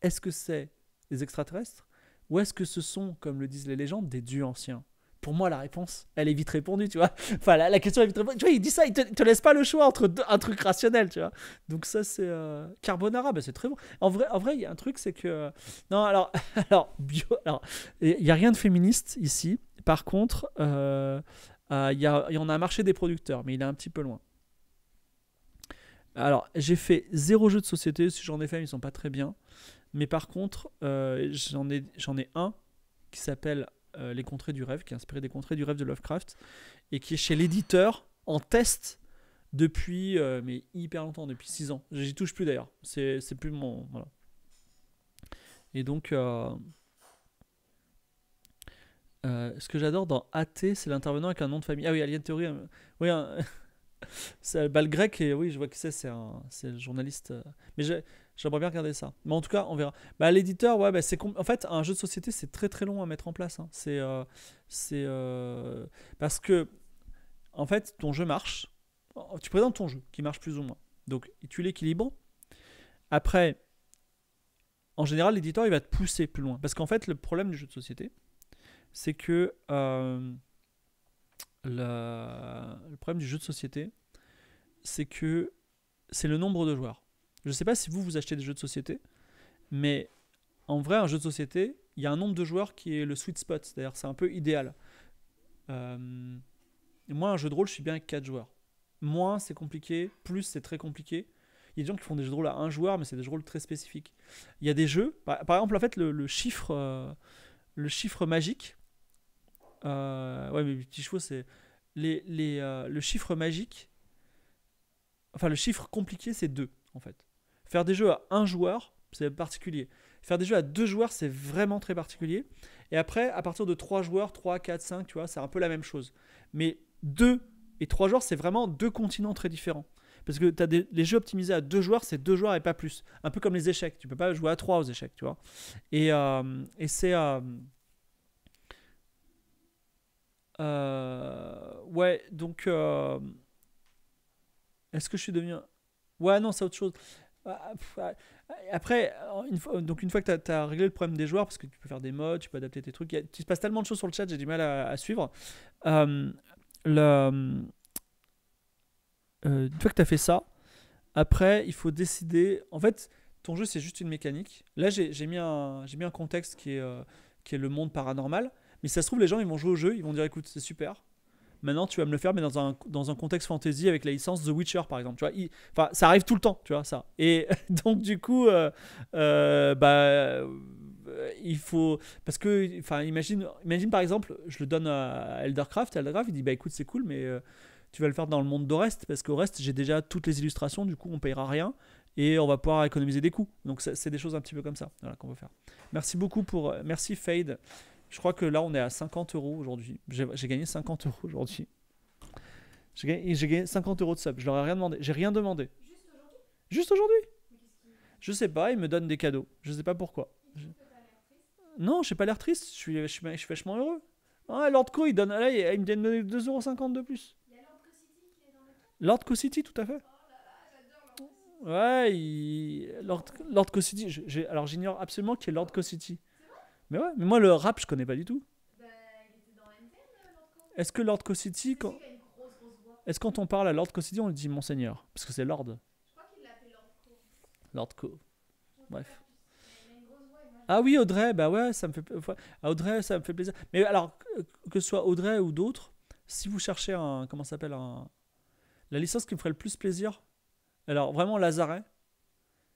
est-ce que c'est des extraterrestres ou est-ce que ce sont, comme le disent les légendes, des dieux anciens pour moi, la réponse, elle est vite répondue, tu vois. Enfin, la, question est vite répondue. Tu vois, il dit ça, il te, te laisse pas le choix entre un truc rationnel, tu vois. Donc, ça, c'est. Euh... Carbonara, ben, c'est très bon. En vrai, en vrai, il y a un truc, c'est que. Euh, non, alors, alors, bio. Alors, il n'y a rien de féministe ici. Par contre, euh, euh, il y, en a un marché des producteurs, mais il est un petit peu loin. Alors, j'ai fait zéro jeu de société. Si j'en ai fait, ils sont pas très bien. Mais par contre, euh, j'en ai, ai un qui s'appelle euh, Les Contrées du Rêve, qui est inspiré des Contrées du Rêve de Lovecraft, et qui est chez l'éditeur en test depuis euh, mais hyper longtemps, depuis 6 ans. J'y touche plus d'ailleurs. C'est, plus mon. Voilà. Et donc. ce que j'adore dans AT, c'est l'intervenant avec un nom de famille. Ah oui, Alien Theory. oui, un... c'est le bal grec, et oui, je vois que c'est, c'est, le journaliste. Mais j'ai, J'aimerais bien regarder ça. Mais en tout cas, on verra. Bah, l'éditeur, ouais, ben c'est en fait, un jeu de société, c'est très très long à mettre en place. Hein. C'est euh, euh, parce que, en fait, ton jeu marche. Oh, tu présentes ton jeu qui marche plus ou moins. Donc, tu l'équilibres. Après, en général, l'éditeur, il va te pousser plus loin. Parce qu'en fait, le problème du jeu de société, c'est que euh, le problème du jeu de société, c'est que c'est le nombre de joueurs. Je ne sais pas si vous, vous achetez des jeux de société, mais en vrai, un jeu de société, il y a un nombre de joueurs qui est le sweet spot, cest c'est un peu idéal. Euh, moi, un jeu de rôle, je suis bien avec 4 joueurs. Moins, c'est compliqué, plus, c'est très compliqué. Il y a des gens qui font des jeux de rôle à un joueur, mais c'est des jeux de rôle très spécifiques. Il y a des jeux, par, exemple, en fait, le, chiffre, euh, le chiffre magique. Euh, ouais, mais petit chevaux, c'est. Les, le chiffre magique. Enfin, le chiffre compliqué, c'est 2, en fait. Faire des jeux à un joueur, c'est particulier. Faire des jeux à deux joueurs, c'est vraiment très particulier. Et après, à partir de trois joueurs, trois, quatre, cinq, tu vois, c'est un peu la même chose. Mais deux et trois joueurs, c'est vraiment deux continents très différents. Parce que as les jeux optimisés à deux joueurs, c'est deux joueurs et pas plus. Un peu comme les échecs. Tu peux pas jouer à trois aux échecs, tu vois. Et, euh, c'est. Euh, euh, ouais, donc. Est-ce que je suis devenu. Ouais, non, c'est autre chose. Ah, ah, ah, après, une fois, donc une fois que tu as, réglé le problème des joueurs, parce que tu peux faire des modes, tu peux adapter tes trucs, il, se passe tellement de choses sur le chat, j'ai du mal à, suivre. Euh, le, euh, une fois que tu as fait ça, après, il faut décider. En fait, ton jeu, c'est juste une mécanique. Là, j'ai mis, un, mis un contexte qui est, euh, qui est le monde paranormal. Mais si ça se trouve, les gens, ils vont jouer au jeu, ils vont dire écoute, c'est super, maintenant tu vas me le faire, mais dans un, dans un contexte fantasy avec la licence The Witcher, par exemple. Tu vois, enfin, ça arrive tout le temps, tu vois, ça. Et donc, du coup, euh, euh, bah, euh, il faut. Parce que, enfin, imagine, imagine par exemple, je le donne à Eldercraft, Eldercraft, il dit, bah écoute, c'est cool, mais. tu vas le faire dans le monde d'Orest, parce qu'au reste, j'ai déjà toutes les illustrations, du coup, on payera rien et on va pouvoir économiser des coûts. Donc c'est des choses un petit peu comme ça qu'on veut faire. Merci beaucoup pour... Merci Fade je crois que là, on est à 50 euros aujourd'hui. J'ai gagné 50 euros aujourd'hui. J'ai gagné, 50 euros de sub. Je leur ai rien demandé. J'ai rien demandé. Juste aujourd'hui Juste aujourd'hui Je sais pas, ils me donnent des cadeaux. Je sais pas pourquoi. Je... Non, j'ai pas l'air triste. Je suis, je, suis, vachement heureux. Ah, Lord Co, il, donne, là, il, me donne de plus. Il Lord Co City qui est dans le... Lord Co tout à fait. City. Ouais, Lord Co City. Alors, j'ignore absolument qui est Lord Co City. Mais ouais, mais moi le rap, je connais pas du tout. Bah, euh, est-ce que Lord Cossity, quand... est-ce quand on parle à Lord Cossity, on lui dit Monseigneur Parce que c'est Lord. Je crois qu'il l'appelle Lord Co. Lord Co. Bref. Ah oui, Audrey, bah ouais, ça me fait, Audrey, ça me fait plaisir. Mais alors, que ce soit Audrey ou d'autres, si vous cherchez un, comment s'appelle, la licence qui me ferait le plus plaisir, alors vraiment Lazaret,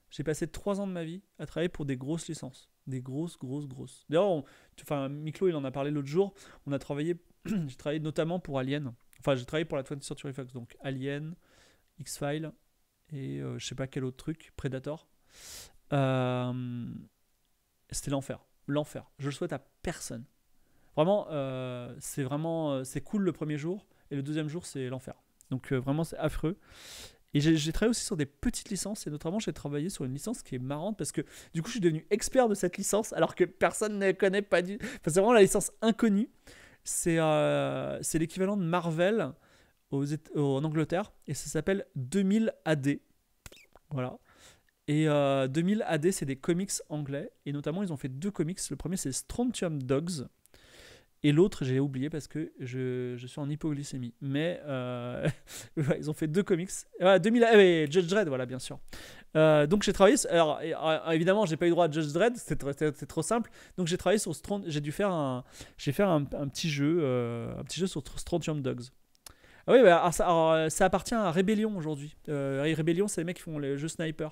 j'ai passé trois ans de ma vie à travailler pour des grosses licences. Des grosses, grosses, grosses. D'ailleurs, enfin, Miklo, il en a parlé l'autre jour. On a travaillé, j'ai travaillé notamment pour Alien. Enfin, j'ai travaillé pour la 20th Century Fox, donc Alien, X-Files et euh, je sais pas quel autre truc, Predator. Euh, c'était l'enfer, l'enfer. Je le souhaite à personne. Vraiment, euh, c'est vraiment, c'est cool le premier jour et le deuxième jour c'est l'enfer. Donc vraiment c'est affreux. Et j'ai travaillé aussi sur des petites licences, et notamment j'ai travaillé sur une licence qui est marrante parce que du coup je suis devenu expert de cette licence alors que personne ne connaît pas du. Enfin, c'est vraiment la licence inconnue. C'est euh, l'équivalent de Marvel en Angleterre et ça s'appelle 2000 AD. Voilà. Et 2000 euh, AD, c'est des comics anglais. Et notamment, ils ont fait deux comics. Le premier, c'est Strontium Dogs, et l'autre, j'ai oublié parce que je, je, suis en hypoglycémie. Mais euh, ils ont fait deux comics. Ah, 2000, ah, Judge Dredd, voilà, bien sûr. Euh, donc j'ai travaillé. Alors ah, ah, évidemment, j'ai pas eu droit à Judge Dredd, C'est trop simple. Donc j'ai travaillé sur J'ai dû faire un, j'ai fait un, petit jeu, euh, un petit jeu sur Strontium Dogs. Ah oui, bah, ça, appartient à Rebellion aujourd'hui. Rebellion, c'est les mecs qui font les jeux sniper.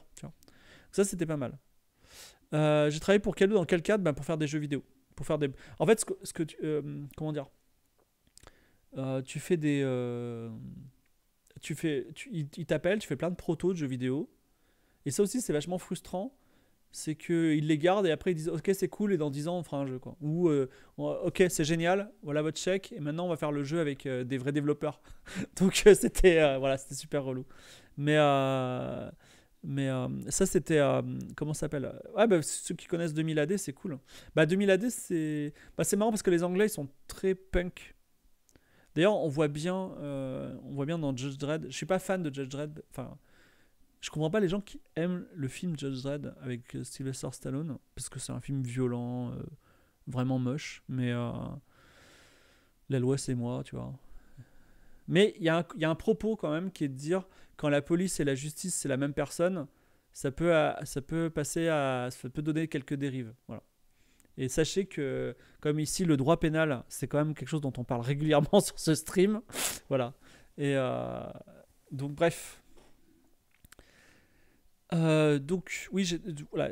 ça, c'était pas mal. j'ai travaillé pour Calou dans quel cadre bah, Pour faire des jeux vidéo faire des... En fait, ce que, tu... Euh, comment dire euh, Tu fais des... Euh, tu fais... Tu, ils t'appellent, tu fais plein de protos de jeux vidéo. Et ça aussi, c'est vachement frustrant. C'est que qu'ils les gardent et après ils disent Ok, c'est cool, et dans 10 ans on fera un jeu. Quoi. Ou Ok, c'est génial, voilà votre chèque, et maintenant on va faire le jeu avec des vrais développeurs. Donc c'était voilà, c'était super relou. Mais mais euh, ça, c'était. Euh, comment ça s'appelle Ouais, bah, ceux qui connaissent 2000 AD, c'est cool. Bah, 2000 AD, c'est bah, marrant parce que les Anglais, ils sont très punk. D'ailleurs, on, voit bien, euh, on voit bien dans Judge Dredd. Je suis pas fan de Judge Dredd. Enfin, je comprends pas les gens qui aiment le film Judge Dredd avec Sylvester Stallone parce que c'est un film violent, vraiment moche. Mais la loi, c'est moi, tu vois. Mais il y, y, a un propos quand même qui est de dire quand la police et la justice, c'est la même personne, ça peut, ça peut passer à, ça peut donner quelques dérives. Voilà. Et sachez que, comme ici, le droit pénal, c'est quand même quelque chose dont on parle régulièrement sur ce stream. voilà. Et euh, donc, bref. Euh, donc, oui,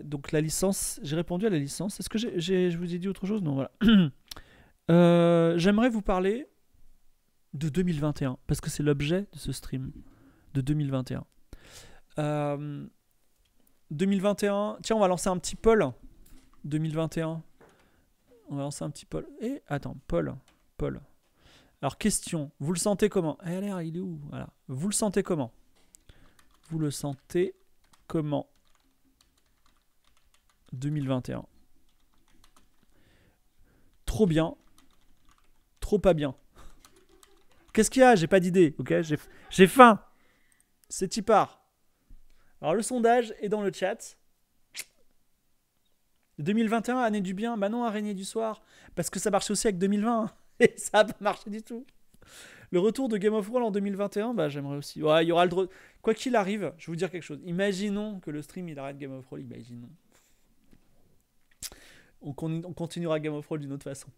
donc la licence, j'ai répondu à la licence. Est-ce que je vous ai dit autre chose Non, voilà. Euh, j'aimerais vous parler de 2021, parce que c'est l'objet de ce stream de 2021. 2021, euh, tiens, on va lancer un petit poll. 2021. On va lancer un petit poll. Et attends, Paul. Paul. Alors question, vous le sentez comment Eh l'air, il est où Voilà. Vous le sentez comment Vous le sentez comment 2021. Trop bien. Trop pas bien. Qu'est-ce qu'il y a J'ai pas d'idée, ok J'ai faim c'est Tipar. Alors le sondage est dans le chat. 2021, année du bien, Manon a régné du soir. Parce que ça marche aussi avec 2020. Hein. Et ça n'a pas marché du tout. Le retour de Game of Thrones en 2021, bah j'aimerais aussi. Ouais, il y aura le Quoi qu'il arrive, je vais vous dire quelque chose. Imaginons que le stream il arrête Game of Thrones, imaginons. On, continuera Game of Thrones d'une autre façon.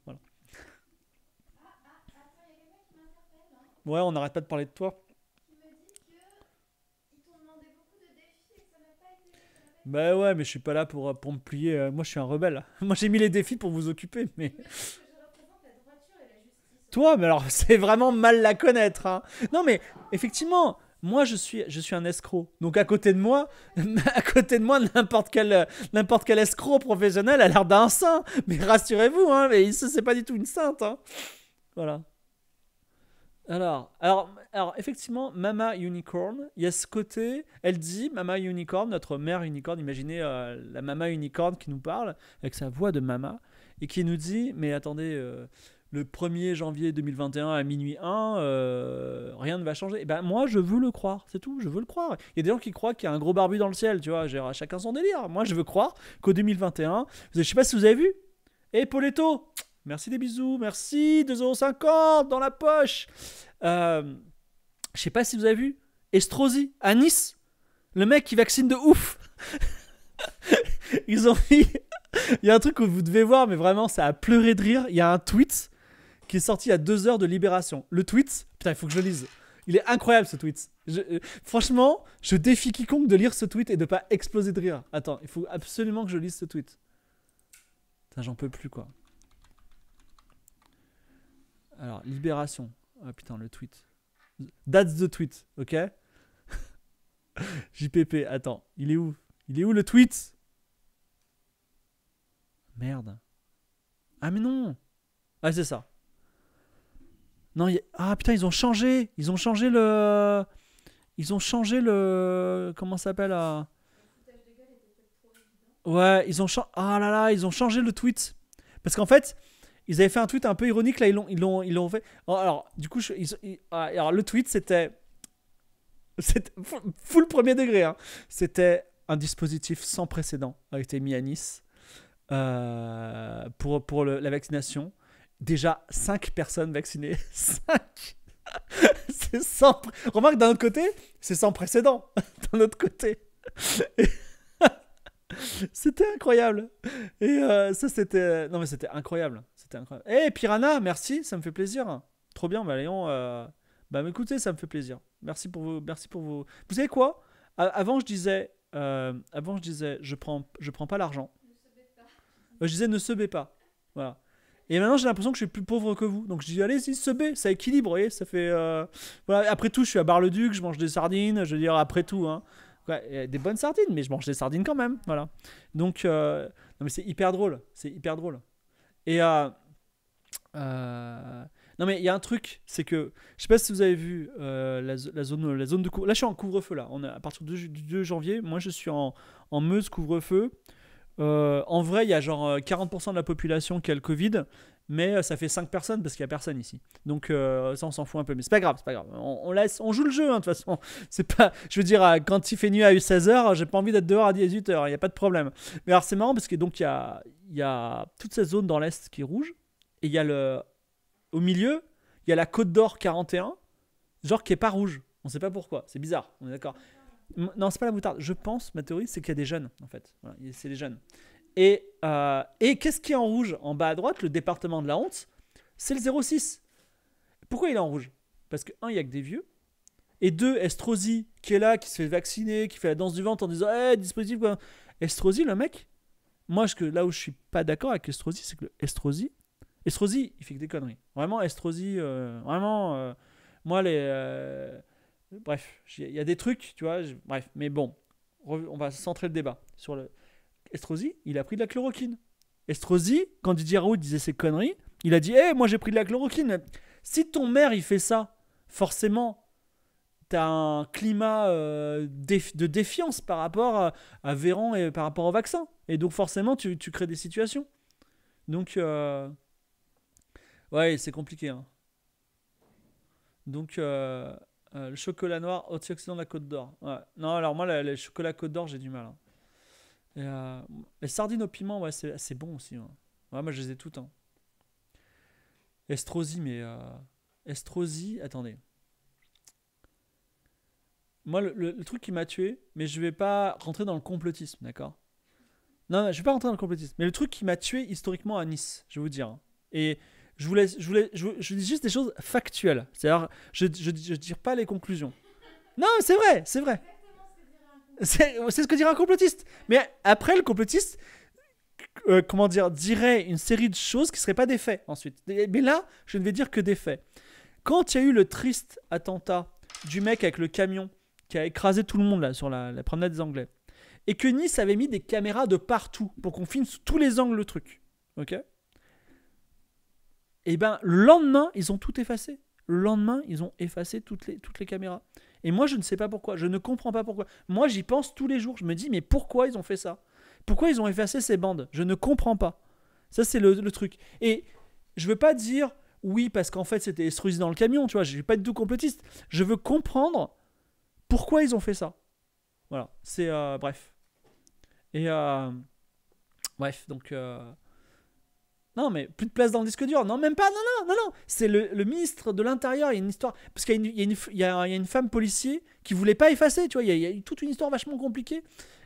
Ouais, on n'arrête pas de parler de toi. Bah ouais, mais je suis pas là pour, pour me plier. Euh, moi, je suis un rebelle. Moi, j'ai mis les défis pour vous occuper, mais... Toi, mais alors, c'est vraiment mal la connaître. Hein. Non, mais effectivement, moi je suis, je suis un escroc. Donc à côté de moi, à côté de moi, n'importe quel, euh, n'importe quel escroc professionnel a l'air d'un saint. Mais rassurez-vous, hein, mais c'est pas du tout une sainte. Hein. Voilà. Alors, alors, alors, effectivement, Mama Unicorn, il y a ce côté, elle dit Mama Unicorn, notre mère unicorn, imaginez euh, la Mama Unicorn qui nous parle avec sa voix de Mama et qui nous dit, mais attendez, euh, le 1er janvier 2021 à minuit 1, euh, rien ne va changer. Et eh ben moi, je veux le croire, c'est tout, je veux le croire. Il y a des gens qui croient qu'il y a un gros barbu dans le ciel, tu vois, chacun son délire. Moi, je veux croire qu'au 2021, je sais pas si vous avez vu, et Poletto Merci des bisous. Merci. 2,50€ dans la poche. Euh, je sais pas si vous avez vu. Estrosi à Nice. Le mec qui vaccine de ouf. Ils ont mis. il y a un truc que vous devez voir, mais vraiment, ça a pleuré de rire. Il y a un tweet qui est sorti à 2 heures de Libération. Le tweet, putain, il faut que je lise. Il est incroyable ce tweet. Euh, franchement, je défie quiconque de lire ce tweet et de pas exploser de rire. Attends, il faut absolument que je lise ce tweet. Putain, j'en peux plus quoi. Alors, Libération. Ah putain, le tweet. That's the tweet, ok JPP, attends, il est où Il est où le tweet Merde. Ah mais non Ah c'est ça. Non, ah putain, ils ont changé Ils ont changé le... Ils ont changé le... Comment ça s'appelle ah? Ouais, ils ont changé... Ah là là, ils ont changé le tweet. Parce qu'en fait, ils avaient fait un tweet un peu ironique, là, ils l'ont, ils l'ont, ils fait. Oh, alors, du coup, ah, alors, le tweet, c'était. C'était full premier degré. Hein. C'était un dispositif sans précédent a été mis à Nice euh, pour, pour la vaccination. Déjà 5 personnes vaccinées. 5 C'est sans. Remarque, d'un autre côté, c'est sans précédent. d'un autre côté. c'était incroyable. Et euh, ça, c'était. Non, mais c'était incroyable. Eh, Piranha, merci, ça me fait plaisir. Trop bien, Valéon euh, bah écoutez, ça me fait plaisir. Merci pour vos... Merci pour vous. Vous savez quoi Avant, je disais... Euh, avant, je disais, je prends, je prends pas l'argent. Euh, je disais, ne se baie pas. Voilà. Et maintenant, j'ai l'impression que je suis plus pauvre que vous. Donc, je dis, allez, si, se baie, ça équilibre, ça fait. Après tout, je suis à Bar-le-Duc, je mange des sardines, je veux dire, après tout, hein. des bonnes sardines, mais je mange des sardines quand même, voilà. Donc, non, mais c'est hyper drôle, c'est hyper drôle. Et, euh, non mais il y a un truc, c'est que je sais pas si vous avez vu euh, la, zone, la zone de couvre. Là je suis en couvre-feu là. On à partir du 2 janvier, moi je suis en, Meuse couvre-feu. Euh, en vrai, il y a genre 40% de la population qui a le Covid, mais ça fait 5 personnes parce qu'il y a personne ici. Donc ça on s'en fout un peu, mais c'est pas grave, c'est pas grave. On, laisse, on joue le jeu hein, de toute façon. C'est pas, je veux dire, quand il fait nuit à 16h, j'ai pas envie d'être dehors à 18h, il n'y a pas de problème. Mais alors c'est marrant parce que donc il y a, y a toute cette zone dans l'est qui est rouge. Et il y a le. Au milieu, il y a la Côte d'Or 41, genre qui est pas rouge. On sait pas pourquoi. C'est bizarre, on est d'accord. Non, c'est pas la moutarde. Je pense, ma théorie, c'est qu'il y a des jeunes, en fait. Voilà, c'est les jeunes. Et, euh, et qu'est-ce qui est en rouge En bas à droite, le département de la honte, c'est le 06. Pourquoi il est en rouge Parce que, un, il n'y a que des vieux. Et deux, Estrosi, qui est là, qui se fait vacciner, qui fait la danse du ventre en disant Eh, dispositif, quoi. Estrosi, le mec, moi, je, là où je suis pas d'accord avec Estrosi, c'est que Estrosi, Estrosi, il fait que des conneries. Vraiment, Estrosi, euh, vraiment, euh, moi, les. Euh, bref, il y a des trucs, tu vois, bref, mais bon, on va centrer le débat sur le. Estrosi, il a pris de la chloroquine. Estrosi, quand Didier Raoult disait ses conneries, il a dit Hé, eh, moi j'ai pris de la chloroquine. Si ton maire, il fait ça, forcément, t'as un climat de défiance par rapport à, Véran et par rapport au vaccin. Et donc, forcément, tu, tu crées des situations. Donc. Ouais, c'est compliqué. Hein. Donc, euh, euh, le chocolat noir, antioxydant de la Côte d'Or. Non, alors moi, le chocolat Côte d'Or, j'ai du mal. les hein. euh, sardines au piment, c'est bon aussi. Hein. moi, je les ai toutes. Hein. Estrosi, mais. Estrosi, attendez. Moi, le, truc qui m'a tué, mais je vais pas rentrer dans le complotisme, d'accord non, non, je vais pas rentrer dans le complotisme. Mais le truc qui m'a tué historiquement à Nice, je vais vous dire. Et je voulais, je je, dis juste des choses factuelles. C'est-à-dire, je, je, je tire pas les conclusions. Non, c'est vrai, c'est vrai. C'est ce que dirait un complotiste. Mais après, le complotiste, euh, comment dire, dirait une série de choses qui seraient pas des faits ensuite. Mais là, je ne vais dire que des faits. Quand il y a eu le triste attentat du mec avec le camion qui a écrasé tout le monde là sur la, la promenade des Anglais, et que Nice avait mis des caméras de partout pour qu'on filme sous tous les angles le truc. Ok et ben le lendemain, ils ont tout effacé. Le lendemain, ils ont effacé toutes les, toutes les caméras. Et moi, je ne sais pas pourquoi. Je ne comprends pas pourquoi. Moi, j'y pense tous les jours. Je me dis, mais pourquoi ils ont fait ça Pourquoi ils ont effacé ces bandes Je ne comprends pas. Ça, c'est le, truc. Et je veux pas dire, oui, parce qu'en fait, c'était extrusé dans le camion, tu vois. Je pas du tout complotiste. Je veux comprendre pourquoi ils ont fait ça. Voilà. C'est. Euh, bref. Et. Euh, bref, donc. Euh, non, mais plus de place dans le disque dur. Non, même pas. Non, non, non, non. C'est le, ministre de l'Intérieur. Il y a une histoire. Parce qu'il y, y, y, a une femme policier qui voulait pas effacer. Tu vois, il y, a toute une histoire vachement compliquée.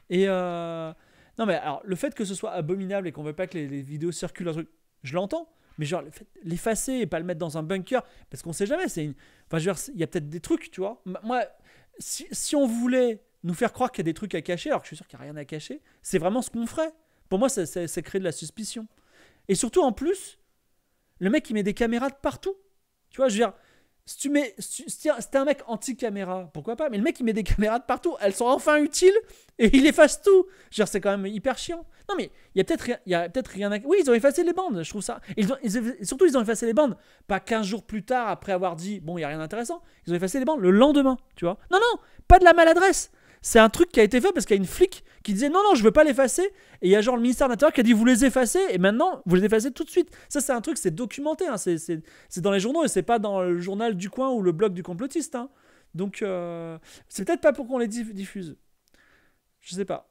Et. Euh, non, mais alors, le fait que ce soit abominable et qu'on veut pas que les, vidéos circulent, un truc, je l'entends. Mais genre, l'effacer et pas le mettre dans un bunker, parce qu'on sait jamais. C'est une... Enfin, je veux il y a peut-être des trucs, tu vois. Moi, si, on voulait nous faire croire qu'il y a des trucs à cacher, alors que je suis sûr qu'il n'y a rien à cacher, c'est vraiment ce qu'on ferait. Pour moi, ça crée de la suspicion. Et surtout, en plus, le mec, il met des caméras de partout. Tu vois, je veux dire, si tu mets. Si, un mec anti-caméra, pourquoi pas Mais le mec, il met des caméras de partout. Elles sont enfin utiles et il efface tout. Je veux dire, c'est quand même hyper chiant. Non, mais il y a peut-être rien, peut rien à. Oui, ils ont effacé les bandes, je trouve ça. Ils ont, surtout, ils ont effacé les bandes. Pas 15 jours plus tard, après avoir dit, bon, il n'y a rien d'intéressant. Ils ont effacé les bandes le lendemain, tu vois. Non, non, pas de la maladresse c'est un truc qui a été fait parce qu'il y a une flic qui disait non, non, je veux pas l'effacer. Et il y a genre le ministère de l'Intérieur qui a dit vous les effacez et maintenant vous les effacez tout de suite. Ça, c'est un truc, c'est documenté. Hein. C'est dans les journaux et c'est pas dans le journal du coin ou le blog du complotiste. Hein. Donc, euh, c'est peut-être pas pour qu'on les diffuse. Je sais pas.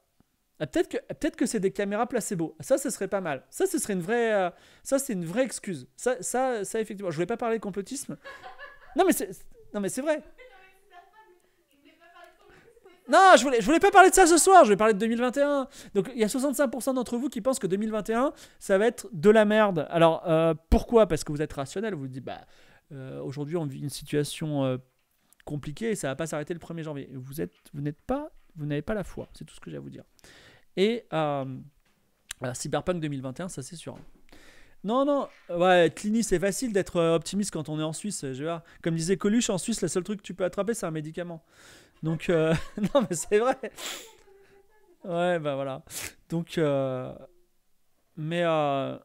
Ah, peut-être que, peut que c'est des caméras placebo. Ça, ce serait pas mal. Ça, ce serait une vraie, euh, ça, c'est une vraie excuse. Ça, ça, effectivement. Je voulais pas parler de complotisme. Non, mais non, mais c'est vrai. Non, je voulais, je voulais pas parler de ça ce soir, je vais parler de 2021. Donc il y a 65% d'entre vous qui pensent que 2021, ça va être de la merde. Alors euh, pourquoi Parce que vous êtes rationnel, vous vous dites, bah, euh, aujourd'hui on vit une situation euh, compliquée et ça va pas s'arrêter le 1er janvier. Vous êtes, vous n'êtes pas, vous n'avez pas la foi, c'est tout ce que j'ai à vous dire. Et voilà, Cyberpunk 2021, ça c'est sûr. Hein. Non, non, ouais, Clini, c'est facile d'être optimiste quand on est en Suisse. Je Comme disait Coluche, en Suisse, le seul truc que tu peux attraper, c'est un médicament. Donc, euh, non, mais c'est vrai. Ouais, bah voilà. Donc, euh, mais euh,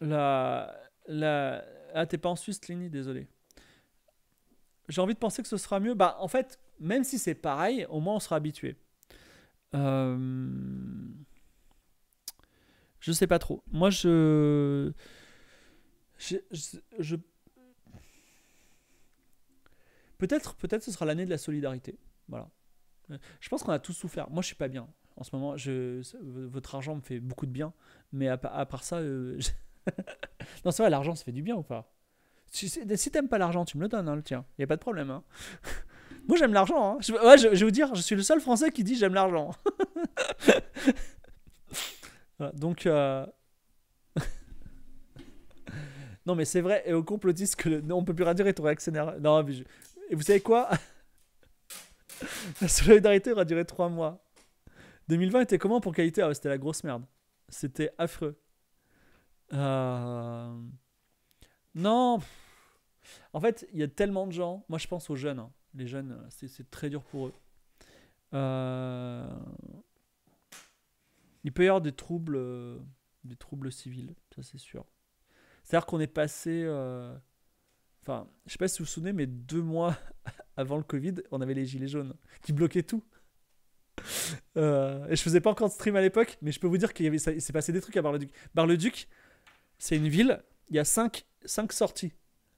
la, la, ah, t'es pas en Suisse, Clini, désolé. J'ai envie de penser que ce sera mieux. Bah, en fait, même si c'est pareil, au moins on sera habitué. Euh, je sais pas trop. Moi, je, je Peut-être, peut-être ce sera l'année de la solidarité. Voilà. Je pense qu'on a tous souffert. Moi, je suis pas bien. En ce moment, je, votre argent me fait beaucoup de bien. Mais à, part ça, euh, non, c'est vrai, l'argent, ça fait du bien ou pas si, t'aimes pas l'argent, tu me le donnes, hein, le tien. Y a pas de problème. Hein. Moi, j'aime l'argent. Hein. Je, vais vous dire, je suis le seul Français qui dit j'aime l'argent. donc. Euh, non, mais c'est vrai, et au complotiste que. Non, on peut plus rien et ton réactionnaire. Non, mais je, et vous savez quoi La solidarité aura duré trois mois. 2020 était comment pour qualité ah, C'était la grosse merde. C'était affreux. Euh, non. En fait, il y a tellement de gens. Moi, je pense aux jeunes. Hein. Les jeunes, euh, c'est très dur pour eux. Euh, il peut y avoir des troubles, des troubles civils, ça c'est sûr. C'est-à-dire qu'on est passé. Enfin, je sais pas si vous vous souvenez, mais deux mois avant le Covid, on avait les gilets jaunes qui bloquaient tout. Euh, et je faisais pas encore de stream à l'époque, mais je peux vous dire qu'il s'est passé des trucs à Bar-le-Duc. Bar-le-Duc, c'est une ville, il y a 5 cinq, sorties.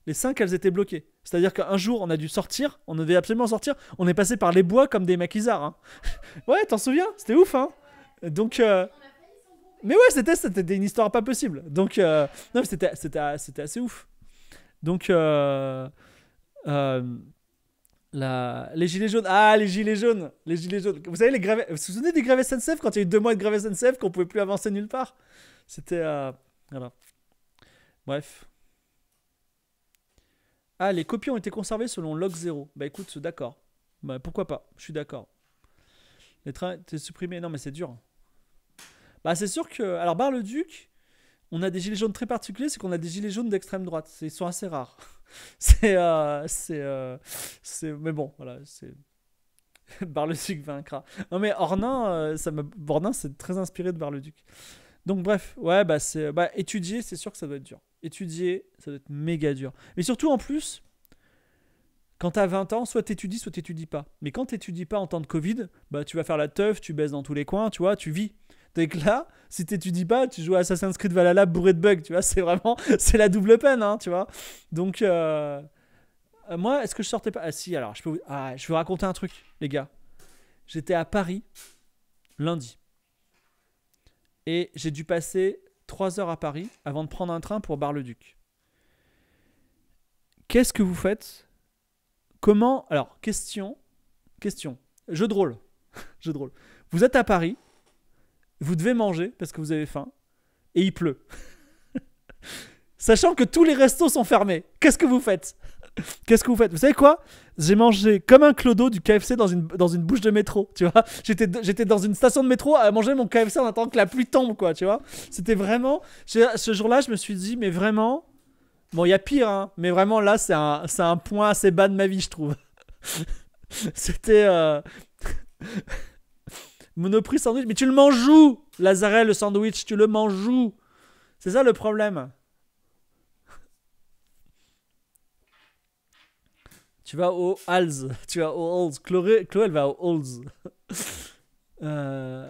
Les cinq elles étaient bloquées. C'est-à-dire qu'un jour, on a dû sortir, on devait absolument sortir, on est passé par les bois comme des maquisards. Hein. ouais, t'en souviens C'était ouf, hein Donc. Euh, mais ouais, c'était une histoire pas possible. Donc, euh... non, c'était assez ouf. Donc, euh, euh, les gilets jaunes. Ah, les gilets jaunes. Les gilets jaunes. Vous savez, les gravés. Vous vous souvenez des grèves SNCF quand il y a eu deux mois de grèves SNCF qu'on pouvait plus avancer nulle part C'était. Euh, voilà. Bref. Ah, les copies ont été conservées selon log 0. Bah écoute, d'accord. Bah pourquoi pas Je suis d'accord. Les trains étaient supprimés. Non, mais c'est dur. Bah c'est sûr que. Alors, Bar-le-Duc on a des gilets jaunes très particuliers, c'est qu'on a des gilets jaunes d'extrême droite. Ils sont assez rares. c'est, euh, euh, c'est, mais bon, voilà, c'est. Bar-le-Duc vaincra. Non mais Ornin, euh, ça c'est très inspiré de Bar-le-Duc. Donc bref, ouais, bah c'est, bah étudier, c'est sûr que ça doit être dur. Étudier, ça doit être méga dur. Mais surtout en plus, quand t'as 20 ans, soit t'étudies, soit t'étudies pas. Mais quand t'étudies pas en temps de Covid, bah tu vas faire la teuf, tu baisses dans tous les coins, tu vois, tu vis. Dès que là, si tu t'étudies pas, tu joues Assassin's Creed Valhalla bourré de bugs, tu vois. C'est vraiment, c'est la double peine, hein, tu vois. Donc, euh, euh, moi, est-ce que je sortais pas Ah si, alors, je peux ah, je vais raconter un truc, les gars. J'étais à Paris lundi. Et j'ai dû passer 3 heures à Paris avant de prendre un train pour Bar-le-Duc. Qu'est-ce que vous faites Comment Alors, question, question. Jeu de rôle. Jeu de rôle. Vous êtes à Paris, vous devez manger parce que vous avez faim et il pleut. Sachant que tous les restos sont fermés, qu'est-ce que vous faites Qu'est-ce que vous faites Vous savez quoi J'ai mangé comme un clodo du KFC dans une, dans une bouche de métro, tu vois. J'étais, j'étais dans une station de métro à manger mon KFC en attendant que la pluie tombe, quoi, tu vois. C'était vraiment... Ce jour-là, je me suis dit, mais vraiment... Bon, il y a pire, hein, mais vraiment, là, c'est un, c'est un point assez bas de ma vie, je trouve. C'était... Euh, Monoprix sandwich, mais tu le manges où Lazaret, le sandwich, tu le manges où C'est ça le problème. Tu vas au Halls. Tu vas au Halls. Chloé, Chloé, elle va au Halls. Euh,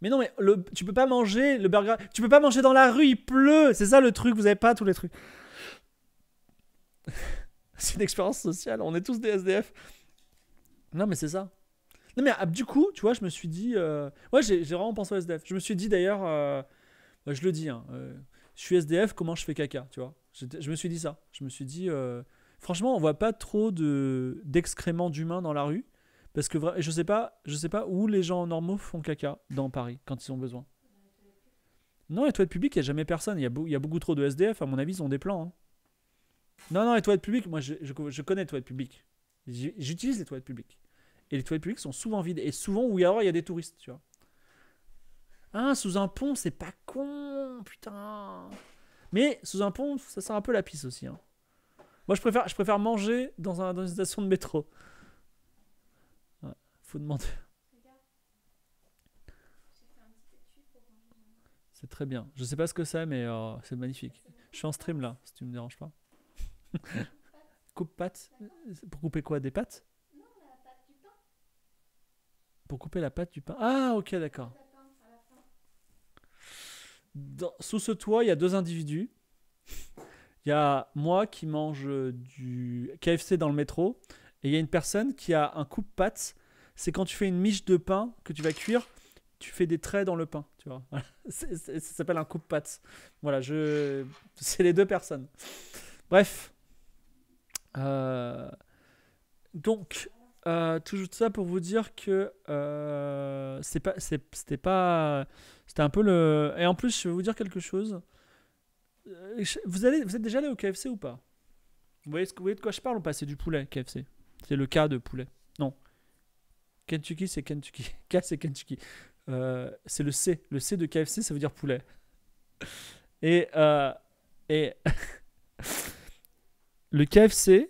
mais non, mais le, tu peux pas manger le burger. Tu peux pas manger dans la rue, il pleut. C'est ça le truc, vous avez pas tous les trucs. c'est une expérience sociale, on est tous des SDF. Non, mais c'est ça. Non mais ah, du coup, tu vois, je me suis dit... Euh, ouais, j'ai vraiment pensé au SDF. Je me suis dit d'ailleurs, euh, bah, je le dis, hein, euh, je suis SDF, comment je fais caca, tu vois je, me suis dit ça. Je me suis dit, franchement, on voit pas trop d'excréments d'humains dans la rue. Parce que je sais pas, je sais pas où les gens normaux font caca dans Paris quand ils ont besoin. Non, les toilettes publiques, il n'y a jamais personne. Il y, a beaucoup trop de SDF. À mon avis, ils ont des plans. Hein. Non, non, les toilettes publiques, moi, je connais les toilettes publiques. J'utilise les toilettes publiques. Et les toilettes publiques sont souvent vides. Et souvent, où il y a, il y a des touristes, tu vois. Hein, sous un pont, c'est pas con, putain. Mais sous un pont, ça sent un peu la pisse aussi. Hein. Moi, je préfère, je préfère manger dans, un, une station de métro. Ouais, faut demander. C'est très bien. Je sais pas ce que c'est, mais euh, c'est magnifique. Je suis en stream là, si tu me déranges pas. Coupe pâte Pour couper quoi Des pâtes pour couper la pâte du pain. Ah, ok, d'accord. sous ce toit, il y a deux individus. Il y a moi qui mange du KFC dans le métro. Et il y a une personne qui a un coupe-pâte. C'est quand tu fais une miche de pain que tu vas cuire, tu fais des traits dans le pain. Tu vois ça s'appelle un coupe-pâte. Voilà, je... c'est les deux personnes. Bref. Euh, donc, euh, toujours tout ça pour vous dire que euh, pas, c'était pas, c'était un peu le. Et en plus, je vais vous dire quelque chose. Euh, vous allez, vous êtes déjà allé au KFC ou pas vous voyez, vous voyez de quoi je parle ou pas C'est du poulet KFC. C'est le cas de poulet. Non. Kentucky, c'est Kentucky. K, c'est Kentucky. c'est le C. Le C de KFC, ça veut dire poulet. Et, et le KFC,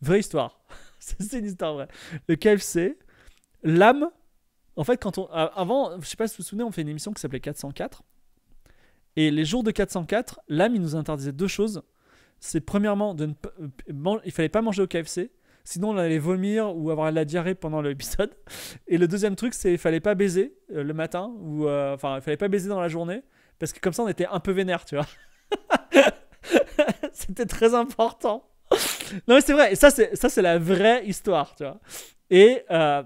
vraie histoire. c'est une histoire vraie. Le KFC, l'âme. En fait, quand on, euh, avant, je sais pas si vous vous souvenez, on fait une émission qui s'appelait 404. Et les jours de 404, l'âme, il nous interdisait deux choses. C'est premièrement, de ne, euh, il fallait pas manger au KFC. Sinon, on allait vomir ou avoir la diarrhée pendant l'épisode. Et le deuxième truc, c'est il fallait pas baiser euh, le matin. ou Enfin, il fallait pas baiser dans la journée. Parce que comme ça, on était un peu vénère, tu vois. C'était très important. Non, mais c'est vrai. Ça, c'est, ça, c'est la vraie histoire, tu vois. Et euh,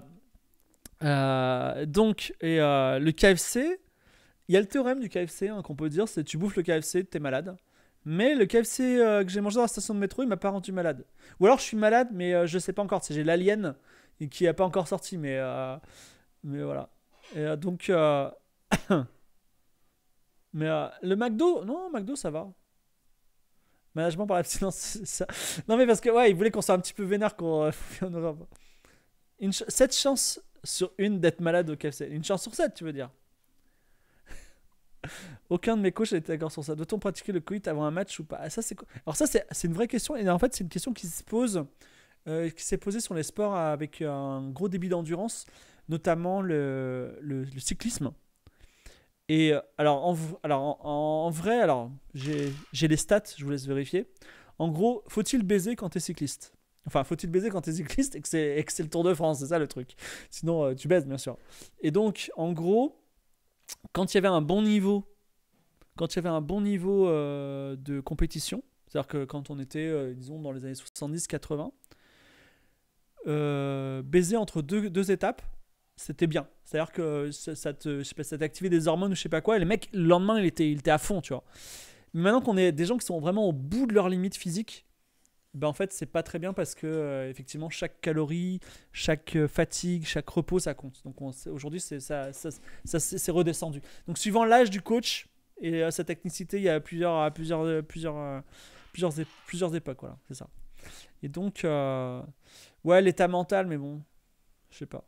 euh, donc, et, euh, le KFC, il y a le théorème du KFC hein, qu'on peut dire c'est tu bouffes le KFC, t'es malade. Mais le KFC que j'ai mangé dans la station de métro, il m'a pas rendu malade. Ou alors je suis malade, mais je sais pas encore. C'est j'ai l'alien qui a pas encore sorti, mais mais voilà. Et donc, mais le McDo, non, McDo ça va. Management par l'abstinence, c'est ça. Non, mais parce que, ouais, il voulait qu'on soit un petit peu vénère qu'on euh, en Europe. Une 7 chances sur une d'être malade au KFC. Une chance sur 7, tu veux dire Aucun de mes coachs n'était d'accord sur ça. Doit-on pratiquer le coït avant un match ou pas ah, Alors, ça, c'est une vraie question. Et en fait, c'est une question qui se pose, euh, qui s'est posée sur les sports avec un gros débit d'endurance, notamment le, le cyclisme. Et euh, alors, en, alors, en, vrai, alors j'ai les stats, je vous laisse vérifier. En gros, faut-il baiser quand t'es cycliste Enfin, faut-il baiser quand t'es cycliste et que c'est le Tour de France, c'est ça le truc. Sinon, euh, tu baises, bien sûr. Et donc, en gros, quand il y avait un bon niveau, quand il y avait un bon niveau euh, de compétition, c'est-à-dire que quand on était, disons, dans les années 70-80, baiser entre deux, deux étapes, c'était bien. C'est-à-dire que ça, te, pas, ça t'activait des hormones ou je sais pas quoi. Et le mec, le lendemain, il était, il était à fond, tu vois. Mais maintenant qu'on est des gens qui sont vraiment au bout de leurs limites physiques, ben en fait, c'est pas très bien parce que, euh, effectivement, chaque calorie, chaque euh, fatigue, chaque repos, ça compte. Donc aujourd'hui, c'est, ça, ça, c'est redescendu. Donc suivant l'âge du coach et euh, sa technicité, il y a plusieurs, plusieurs, plusieurs, plusieurs, plusieurs époques, voilà, c'est ça. Et donc, ouais, l'état mental, mais bon, je sais pas.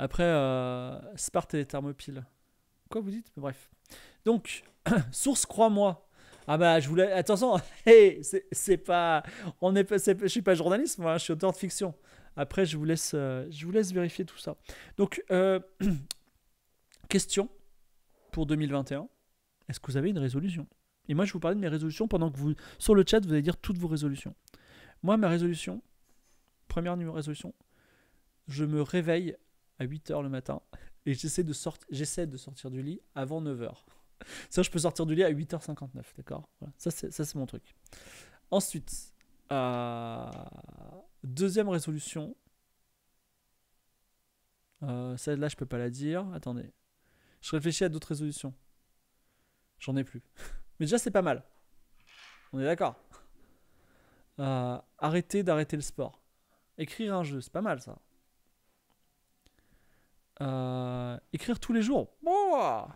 Après, euh, Sparte et les Thermopyles. Quoi vous dites Bref. Donc, source, crois-moi. Ah bah, je voulais. Attention, hey, c'est pas. On est je suis pas journaliste, moi, hein, je suis auteur de fiction. Après, je vous laisse, euh, je vous laisse vérifier tout ça. Donc, euh, question pour 2021. Est-ce que vous avez une résolution Et moi, je vous parlais de mes résolutions pendant que vous. Sur le chat, vous allez dire toutes vos résolutions. Moi, ma résolution, première résolution, je me réveille à 8h le matin et j'essaie de, de sortir du lit avant 9h. Ça, je peux sortir du lit à 8h59, d'accord voilà. Ça, c'est mon truc. Ensuite, euh, deuxième résolution. Euh, celle-là, je peux pas la dire. Attendez. Je réfléchis à d'autres résolutions. J'en ai plus. Mais déjà, c'est pas mal. On est d'accord. Euh, arrêter d'arrêter le sport. Écrire un jeu, c'est pas mal ça. Euh, écrire tous les jours. mangue.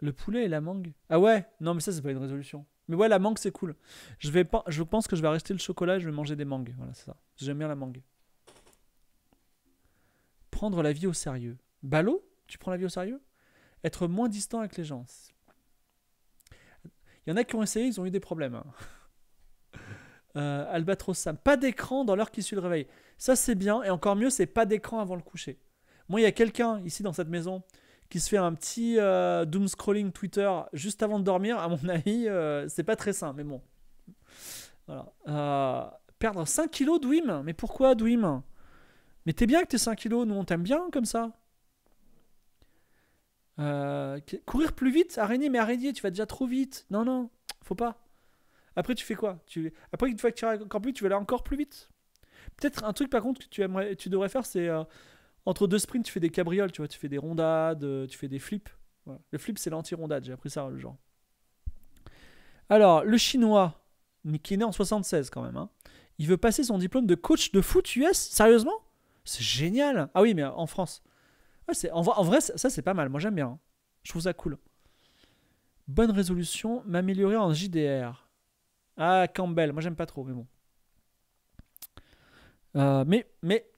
le poulet et la mangue. Ah ouais Non, mais ça, c'est pas une résolution. Mais ouais, la mangue, c'est cool. Je, vais pas, je pense que je vais rester le chocolat et je vais manger des mangues. Voilà, c'est ça. J'aime bien la mangue. Prendre la vie au sérieux. Ballot Tu prends la vie au sérieux Être moins distant avec les gens. Il y en a qui ont essayé, ils ont eu des problèmes. Hein. Euh, albatros Sam. Pas d'écran dans l'heure qui suit le réveil. Ça, c'est bien. Et encore mieux, c'est pas d'écran avant le coucher. Moi, il y a quelqu'un ici dans cette maison qui se fait un petit euh, doom scrolling Twitter juste avant de dormir. À mon avis, euh, c'est pas très sain, mais bon. Voilà. perdre 5 kilos, Dwim Mais pourquoi, Dwim Mais t'es bien que t'es 5 kilos. Nous, on t'aime bien comme ça. courir plus vite, araignée, mais araignée, tu vas déjà trop vite. Non, non, faut pas. Après, tu fais quoi tu... Après, une fois que tu iras encore plus tu vas aller encore plus vite. Peut-être un truc, par contre, que tu, aimerais, tu devrais faire, c'est euh, entre deux sprints, tu fais des cabrioles, tu vois, tu fais des rondades, euh, tu fais des flips. Le flip, c'est l'anti-rondade, j'ai appris ça, le genre. Alors, le chinois, qui est né en 76 quand même, hein, il veut passer son diplôme de coach de foot US Sérieusement C'est génial Ah oui, mais en France. en, vrai, ça, c'est pas mal. Moi, j'aime bien. Hein. Je trouve ça cool. Bonne résolution, m'améliorer en JDR. Ah, Campbell, moi j'aime pas trop, mais bon. Euh, mais, mais,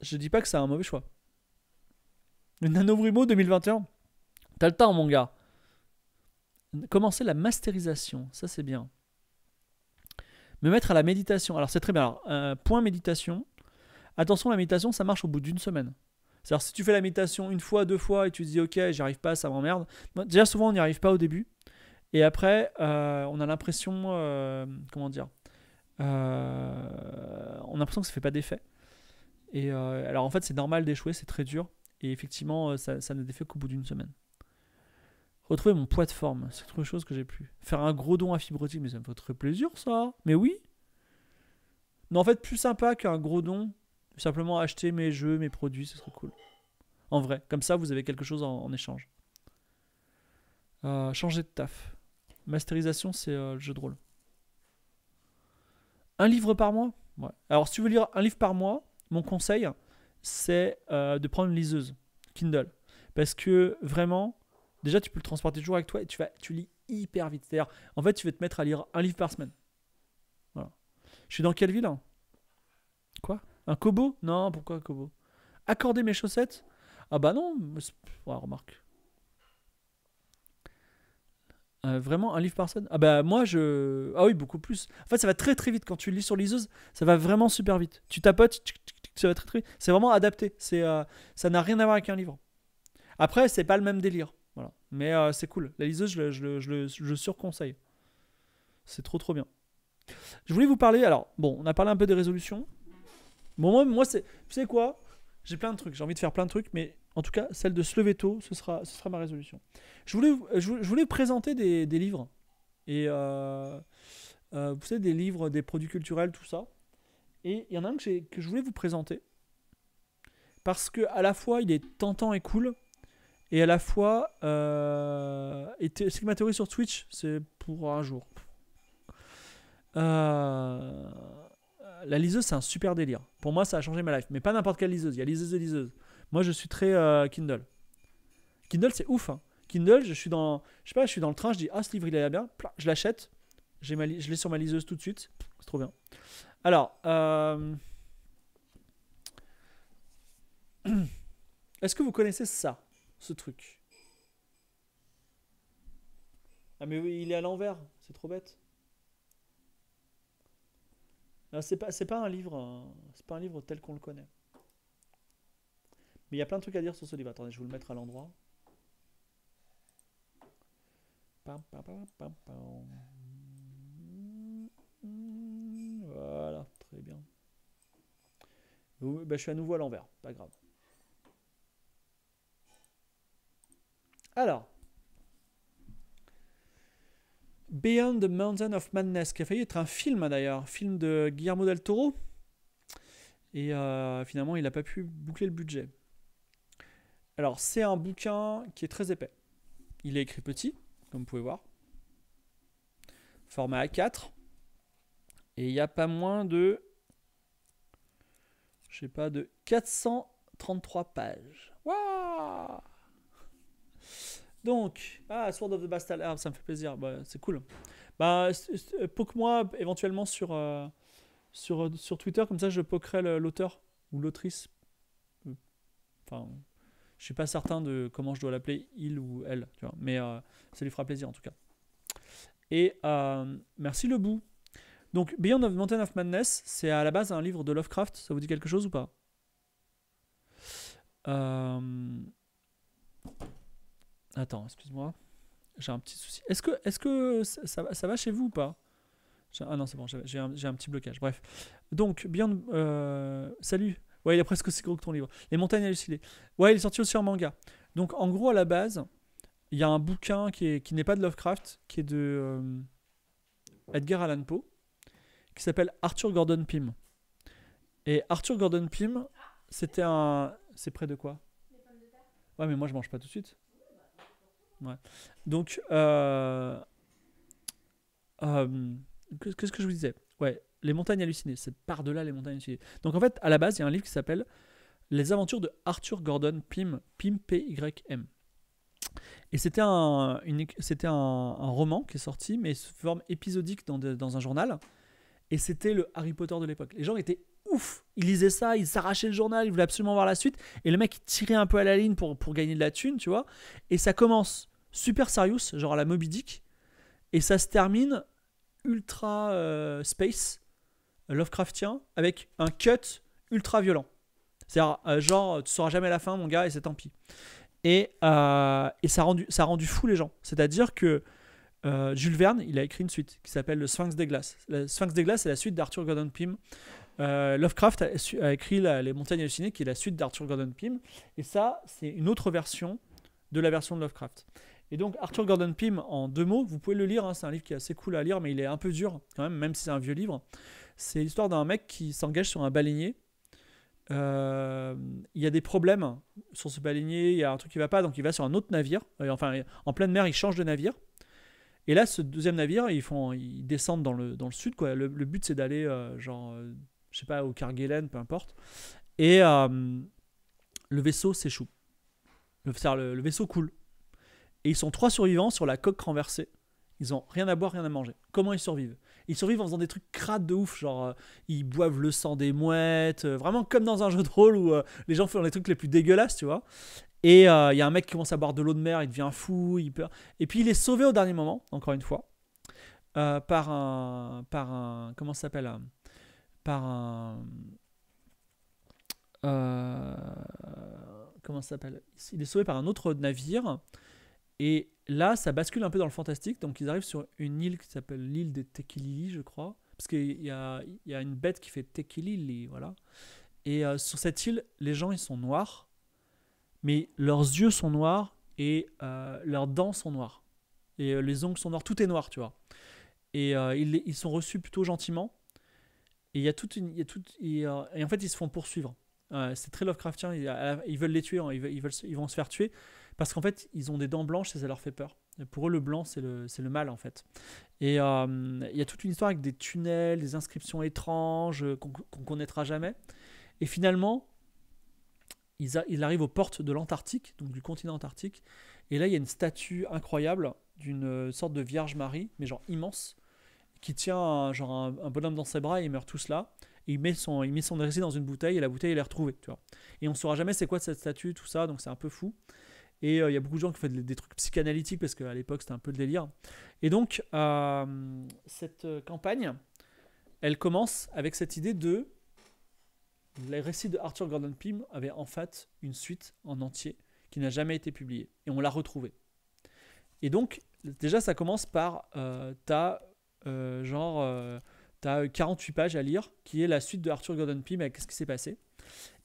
je dis pas que c'est un mauvais choix. Le Nano 2021, t'as le temps, mon gars. Commencer la masterisation, ça c'est bien. Me mettre à la méditation, alors c'est très bien. Euh, point méditation. Attention, la méditation, ça marche au bout d'une semaine. C'est-à-dire, si tu fais la méditation une fois, deux fois, et tu te dis, ok, j'y arrive pas, ça m'emmerde. Déjà, souvent, on n'y arrive pas au début. Et après, euh, on a l'impression, euh, comment dire, euh, on a l'impression que ça fait pas d'effet. Et alors en fait, c'est normal d'échouer, c'est très dur. Et effectivement, ça, ça n'a d'effet qu'au bout d'une semaine. Retrouver mon poids de forme, c'est autre chose que j'ai pu. Faire un gros don à fibrotique, mais ça me fait très plaisir ça. Mais oui. Non, en fait, plus sympa qu'un gros don, simplement acheter mes jeux, mes produits, ce serait cool. En vrai, comme ça, vous avez quelque chose en, échange. changer de taf. Masterisation, c'est euh, le jeu de rôle. Un livre par mois ouais. Alors, si tu veux lire un livre par mois, mon conseil, c'est euh, de prendre une liseuse, Kindle. Parce que vraiment, déjà, tu peux le transporter toujours avec toi et tu, vas, tu lis hyper vite. C'est-à-dire, en fait, tu vas te mettre à lire un livre par semaine. Voilà. Je suis dans quelle ville hein Quoi Un Kobo Non, pourquoi un Kobo Accorder mes chaussettes Ah bah non, remarque. Euh, vraiment un livre par semaine Ah bah moi je... Ah oui, beaucoup plus. En fait, ça va très très vite quand tu lis sur liseuse, ça va vraiment super vite. Tu tapotes, ça va très très vite. C'est vraiment adapté, c'est, euh, ça n'a rien à voir avec un livre. Après, c'est pas le même délire, voilà. Mais euh, c'est cool, la liseuse, je, je, je, surconseille. C'est trop trop bien. Je voulais vous parler, alors, bon, on a parlé un peu des résolutions. Bon, moi, moi c'est... Tu sais quoi J'ai plein de trucs, j'ai envie de faire plein de trucs, mais en tout cas, celle de Sleveto, ce sera, ce sera ma résolution. Je voulais, je, voulais présenter des, livres. Et euh, euh, vous savez, des livres, des produits culturels, tout ça. Et il y en a un que, je voulais vous présenter. Parce que à la fois, il est tentant et cool. Et à la fois, euh, c'est que ma théorie sur Twitch, c'est pour un jour. la liseuse, c'est un super délire. Pour moi, ça a changé ma life. Mais pas n'importe quelle liseuse. Il y a liseuse et liseuse. Moi, je suis très euh, Kindle. Kindle, c'est ouf. Hein. Kindle, je suis dans, je sais pas, je suis dans le train, je dis ah ce livre il est bien, je l'achète, je l'ai sur ma liseuse tout de suite, c'est trop bien. Alors, euh, est-ce que vous connaissez ça, ce truc Ah mais oui, il est à l'envers, c'est trop bête. Ah, c'est pas, c'est pas un livre, euh, c'est pas un livre tel qu'on le connaît. Mais il y a plein de trucs à dire sur ce livre. Attendez, je vais vous le mettre à l'endroit. Voilà, très bien. Bah, je suis à nouveau à l'envers, pas grave. Alors, Beyond the Mountain of Madness, qui a failli être un film d'ailleurs, film de Guillermo del Toro. Et euh, finalement, il n'a pas pu boucler le budget. Alors, c'est un bouquin qui est très épais. Il est écrit petit, comme vous pouvez voir. Format A4. Et il n'y a pas moins de. Je sais pas, de 433 pages. Waouh Donc, ah, Sword of the Bastard. Ah, ça me fait plaisir. Bah, c'est cool. Bah, poke-moi éventuellement sur, euh, sur, euh, sur Twitter, comme ça je pokerai l'auteur ou l'autrice. Enfin, je suis pas certain de comment je dois l'appeler, il ou elle, tu vois. Mais euh, ça lui fera plaisir en tout cas. Et euh, merci le bout. Donc Beyond of Mountain of Madness, c'est à la base un livre de Lovecraft. Ça vous dit quelque chose ou pas euh, Attends, excuse-moi. J'ai un petit souci. Est-ce que, est -ce que ça, ça, va chez vous ou pas Ah non, c'est bon, j'ai un, un, petit blocage. Bref. Donc, Beyond... salut Ouais, il est presque aussi gros que ton livre. Les montagnes hallucinées. Ouais, il est sorti aussi en manga. Donc en gros, à la base, il y a un bouquin qui, n'est pas de Lovecraft, qui est de euh, Edgar Allan Poe, qui s'appelle Arthur Gordon Pym. Et Arthur Gordon Pym, c'était un... C'est près de quoi Ouais, mais moi je mange pas tout de suite. Ouais. Donc, euh, euh, qu'est-ce que je vous disais Ouais, les montagnes hallucinées, c'est par-delà les montagnes hallucinées. Donc en fait, à la base, il y a un livre qui s'appelle Les aventures de Arthur Gordon Pym, Pym P-Y-M. Et c'était un, un, roman qui est sorti, mais sous forme épisodique dans, un journal. Et c'était le Harry Potter de l'époque. Les gens étaient ouf. Ils lisaient ça, ils s'arrachaient le journal, ils voulaient absolument voir la suite. Et le mec, tirait un peu à la ligne pour, pour gagner de la thune, tu vois. Et ça commence super sérieux, genre à la Moby Dick. Et ça se termine ultra euh, space, Lovecraftien avec un cut ultra violent. C'est-à-dire, euh, genre, euh, tu sauras jamais la fin, mon gars, et c'est tant pis. Et, euh, ça, a rendu, ça a rendu fou les gens. C'est-à-dire que Jules Verne, il a écrit une suite qui s'appelle Le Sphinx des Glaces. Le Sphinx des Glaces, c'est la suite d'Arthur Gordon Pym. Lovecraft a, écrit Les Montagnes hallucinées, qui est la suite d'Arthur Gordon Pym. Et ça, c'est une autre version de la version de Lovecraft. Et donc Arthur Gordon Pym, en deux mots, vous pouvez le lire, hein, c'est un livre qui est assez cool à lire, mais il est un peu dur quand même, même si c'est un vieux livre. C'est l'histoire d'un mec qui s'engage sur un baleinier. Euh, il y a des problèmes sur ce baleinier, il y a un truc qui va pas, donc il va sur un autre navire. Euh, enfin, en pleine mer, il change de navire. Et là, ce deuxième navire, ils, font, ils descendent dans le, dans le sud. Quoi. Le, but, c'est d'aller, euh, genre, je sais pas, au Kerguelen, peu importe. Et le vaisseau s'échoue. Le, le vaisseau coule. Et ils sont trois survivants sur la coque renversée. Ils ont rien à boire, rien à manger. Comment ils survivent ils survivent en faisant des trucs crades de ouf, genre euh, ils boivent le sang des mouettes, euh, vraiment comme dans un jeu de rôle où euh, les gens font les trucs les plus dégueulasses, tu vois. Et il y a un mec qui commence à boire de l'eau de mer, il devient fou, il peur. Et puis il est sauvé au dernier moment, encore une fois, par un, par un, comment ça s'appelle, par un, comment ça s'appelle Il est sauvé par un autre navire et là, ça bascule un peu dans le fantastique. Donc, ils arrivent sur une île qui s'appelle l'île des Tequilili, je crois. Parce qu'il y a, une bête qui fait Tequilili, voilà. Et euh, sur cette île, les gens, ils sont noirs. Mais leurs yeux sont noirs et euh, leurs dents sont noires. Et euh, les ongles sont noirs. Tout est noir, tu vois. Et ils, sont reçus plutôt gentiment. Et il y a une. Y a en fait, ils se font poursuivre. c'est très Lovecraftien. Ils, veulent les tuer. Hein. Ils, ils vont se faire tuer. Parce qu'en fait, ils ont des dents blanches et ça leur fait peur. pour eux, le blanc, c'est le, mal, en fait. Et euh, il y a toute une histoire avec des tunnels, des inscriptions étranges euh, qu'on connaîtra jamais. Et finalement, ils, arrivent aux portes de l'Antarctique, donc du continent antarctique. Et là, il y a une statue incroyable d'une euh, sorte de Vierge Marie, mais genre immense, qui tient un, genre un, bonhomme dans ses bras et il meurt tous là. Et il met son, il dans une bouteille et la bouteille elle est retrouvée, tu vois. Et on ne saura jamais c'est quoi cette statue, tout ça, donc c'est un peu fou. Et euh, il y a beaucoup de gens qui font des, trucs psychanalytiques parce qu'à l'époque c'était un peu le délire. Et donc euh, cette euh, campagne, elle commence avec cette idée de les récits de Arthur Gordon Pym avaient en fait une suite en entier qui n'a jamais été publiée et on l'a retrouvée. Et donc déjà ça commence par euh, t'as genre t'as 48 pages à lire qui est la suite de Arthur Gordon Pym avec ce qui s'est passé.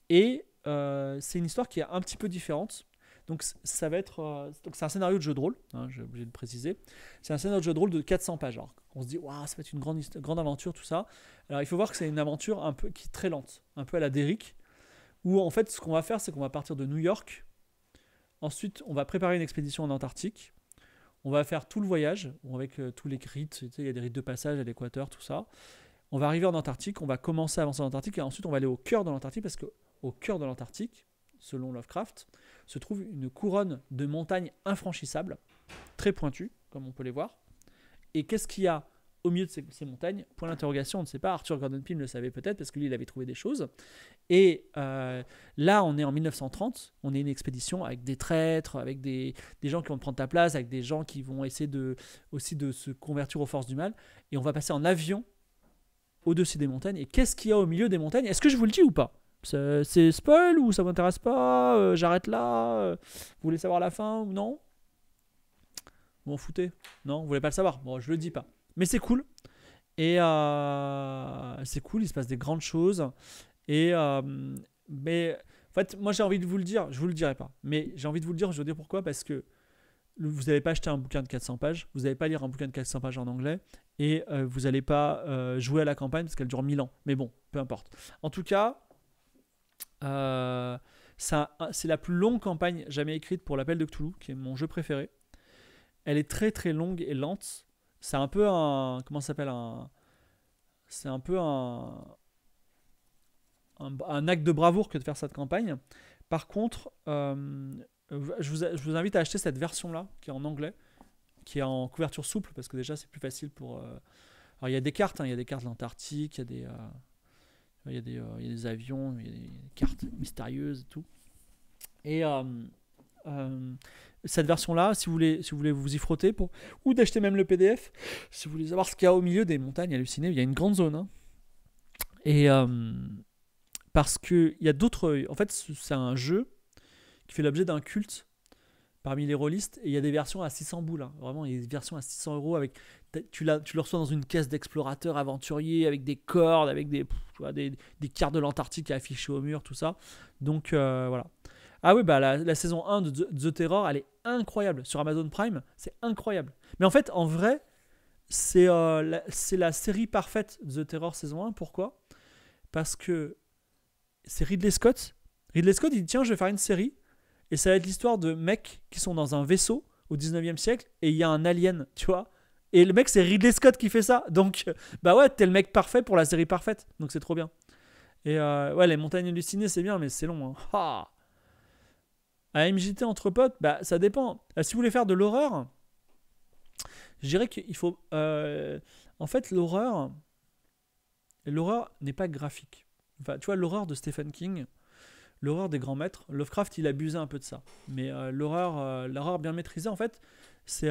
Et c'est une histoire qui est un petit peu différente donc ça va être, euh, c'est un scénario de jeu de rôle, hein, j'ai obligé de préciser. C'est un scénario de jeu de rôle de 400 pages. on se dit, ça va être une grande, aventure, tout ça. Alors il faut voir que c'est une aventure un peu qui est très lente, un peu à la Derrick, où en fait ce qu'on va faire, c'est qu'on va partir de New York. Ensuite, on va préparer une expédition en Antarctique. On va faire tout le voyage, avec euh, tous les rites. il y a des rites de passage à l'équateur, tout ça. On va arriver en Antarctique, on va commencer à avancer en Antarctique, et ensuite on va aller au cœur de l'Antarctique, parce que au cœur de l'Antarctique, selon Lovecraft, se trouve une couronne de montagnes infranchissables, très pointues, comme on peut les voir. Et qu'est-ce qu'il y a au milieu de ces, montagnes Point d'interrogation, on ne sait pas. Arthur Gordon Pym le savait peut-être parce que lui, il avait trouvé des choses. Et euh, là, on est en 1930, on est une expédition avec des traîtres, avec des, gens qui vont prendre ta place, avec des gens qui vont essayer de, aussi de se convertir aux forces du mal. Et on va passer en avion au-dessus des montagnes. Et qu'est-ce qu'il y a au milieu des montagnes Est-ce que je vous le dis ou pas c'est spoil ou ça m'intéresse pas euh, J'arrête là euh, Vous voulez savoir la fin ou non Vous m'en foutez Non, vous voulez pas le savoir Bon, je le dis pas. Mais c'est cool. Et euh, c'est cool, il se passe des grandes choses. Et mais en fait, moi j'ai envie de vous le dire, je vous le dirai pas. Mais j'ai envie de vous le dire, je vous dis pourquoi Parce que vous n'allez pas acheter un bouquin de 400 pages, vous n'allez pas lire un bouquin de 400 pages en anglais, et vous n'allez pas jouer à la campagne parce qu'elle dure 1000 ans. Mais bon, peu importe. En tout cas, euh, ça, c'est la plus longue campagne jamais écrite pour l'appel de Cthulhu, qui est mon jeu préféré. Elle est très très longue et lente. C'est un peu un. Comment s'appelle un. C'est un peu un, un, acte de bravoure que de faire cette campagne. Par contre, euh, je, vous, invite à acheter cette version-là, qui est en anglais, qui est en couverture souple, parce que déjà c'est plus facile pour. Euh, alors il y a des cartes, hein. il y a des cartes de l'Antarctique, il y a des. Euh, il y, a des, avions, il y a des cartes mystérieuses et tout. Et euh, euh, cette version-là, si, vous voulez, si vous voulez vous y frotter, pour, ou d'acheter même le PDF, si vous voulez savoir ce qu'il y a au milieu des montagnes hallucinées, il y a une grande zone. Hein. Et parce qu'il y a d'autres. En fait, c'est un jeu qui fait l'objet d'un culte parmi les rôlistes. Et il y a des versions à 600 boules. Hein. Vraiment, il y a des versions à 600 euros avec tu, tu le reçois dans une caisse d'explorateur aventurier avec des cordes, avec des, des, cartes de l'Antarctique affichées au mur, tout ça. Donc euh, voilà. Ah oui, bah, la, saison 1 de The Terror, elle est incroyable. Sur Amazon Prime, c'est incroyable. Mais en fait, en vrai, c'est euh, la, série parfaite The Terror saison 1. Pourquoi Parce que c'est Ridley Scott. Ridley Scott, il dit tiens, je vais faire une série. Et ça va être l'histoire de mecs qui sont dans un vaisseau au 19e siècle et il y a un alien, tu vois. Et le mec, c'est Ridley Scott qui fait ça. Donc, bah ouais, t'es le mec parfait pour la série parfaite. Donc, c'est trop bien. Et euh, ouais, les montagnes hallucinées, c'est bien, mais c'est long. Hein. Ah à MJT entre potes, bah ça dépend. Euh, si vous voulez faire de l'horreur, je dirais qu'il faut. Euh, en fait, l'horreur, l'horreur n'est pas graphique. Enfin, tu vois, l'horreur de Stephen King, l'horreur des grands maîtres, Lovecraft, il abusait un peu de ça. Mais l'horreur, l'horreur bien maîtrisée, en fait, c'est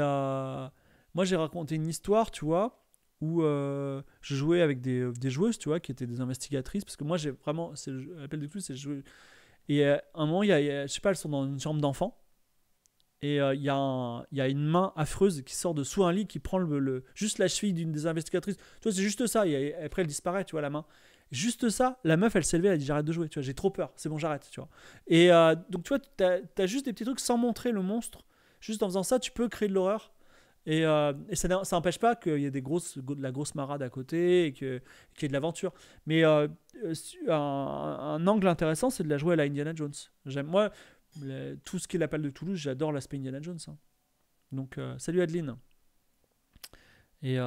moi, j'ai raconté une histoire, tu vois, où euh, je jouais avec des, euh, des, joueuses, tu vois, qui étaient des investigatrices, parce que moi, j'ai vraiment, c'est l'appel de tout, c'est jouer. Et euh, à un moment, il y, a, je sais pas, elles sont dans une chambre d'enfant, et il, y a il y, a une main affreuse qui sort de sous un lit, qui prend le, juste la cheville d'une des investigatrices. Tu vois, c'est juste ça. Et après, elle disparaît, tu vois, la main. Juste ça, la meuf, elle s'est levée, elle dit j'arrête de jouer, tu vois, j'ai trop peur, c'est bon, j'arrête, tu vois. Et donc, tu vois, tu as, juste des petits trucs sans montrer le monstre. Juste en faisant ça, tu peux créer de l'horreur. Euh, et, ça n'empêche pas qu'il y ait des grosses, de la grosse marade à côté et qu'il y ait de l'aventure. Mais euh, euh, un, angle intéressant, c'est de la jouer à la Indiana Jones. J'aime, moi, tout ce qui est l'appel de Toulouse, j'adore l'aspect Indiana Jones. Hein. Donc, salut Adeline. Et.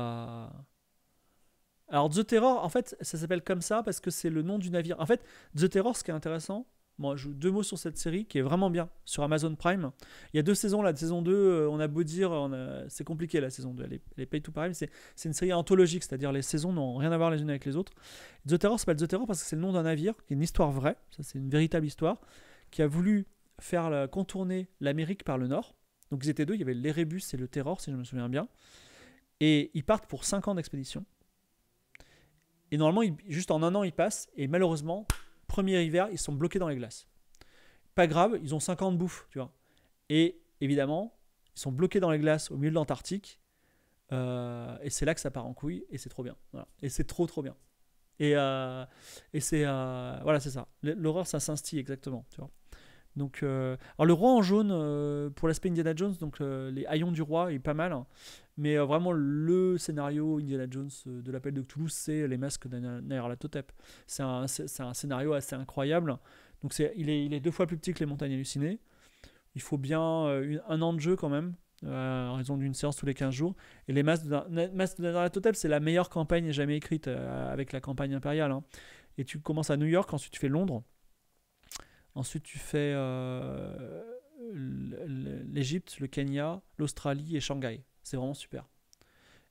Alors, The Terror, en fait, ça s'appelle comme ça parce que c'est le nom du navire. En fait, The Terror, ce qui est intéressant, moi, je joue deux mots sur cette série qui est vraiment bien sur Amazon Prime. Il y a deux saisons, la saison 2, euh, on a beau dire, c'est compliqué la saison 2, elle est, tout pay to pareil, c'est une série anthologique, c'est-à-dire les saisons n'ont rien à voir les unes avec les autres. The Terror s'appelle The Terror parce que c'est le nom d'un navire, qui est une histoire vraie, ça c'est une véritable histoire, qui a voulu faire contourner l'Amérique par le nord. Donc ils étaient deux, il y avait l'Erebus et le Terror, si je me souviens bien. Et ils partent pour 5 ans d'expédition. Et normalement, juste en un an, ils passent, et malheureusement, premier hiver, ils sont bloqués dans les glaces. Pas grave, ils ont 50 bouffes, tu vois. Et évidemment, ils sont bloqués dans les glaces au milieu de l'Antarctique. Euh, et c'est là que ça part en couille, et c'est trop bien. Et c'est trop, trop bien. Et, euh, et c'est. Euh, voilà, c'est ça. L'horreur, ça s'instille exactement, tu vois. Donc, alors le roi en jaune, pour l'aspect Indiana Jones, donc les haillons du roi, il est pas mal. Hein. Mais euh, vraiment, le scénario Indiana Jones euh, de l'appel de Toulouse, c'est les masques totep. C'est un, scénario assez incroyable. Donc c'est, il, est, deux fois plus petit que les montagnes hallucinées. Il faut bien euh, un an de jeu quand même, en raison d'une séance tous les 15 jours. Et les masques totep, c'est la meilleure campagne jamais écrite avec la campagne impériale. Hein. Et tu commences à New York, ensuite tu fais Londres. Ensuite tu fais l'Égypte, le Kenya, l'Australie et Shanghai. C'est vraiment super.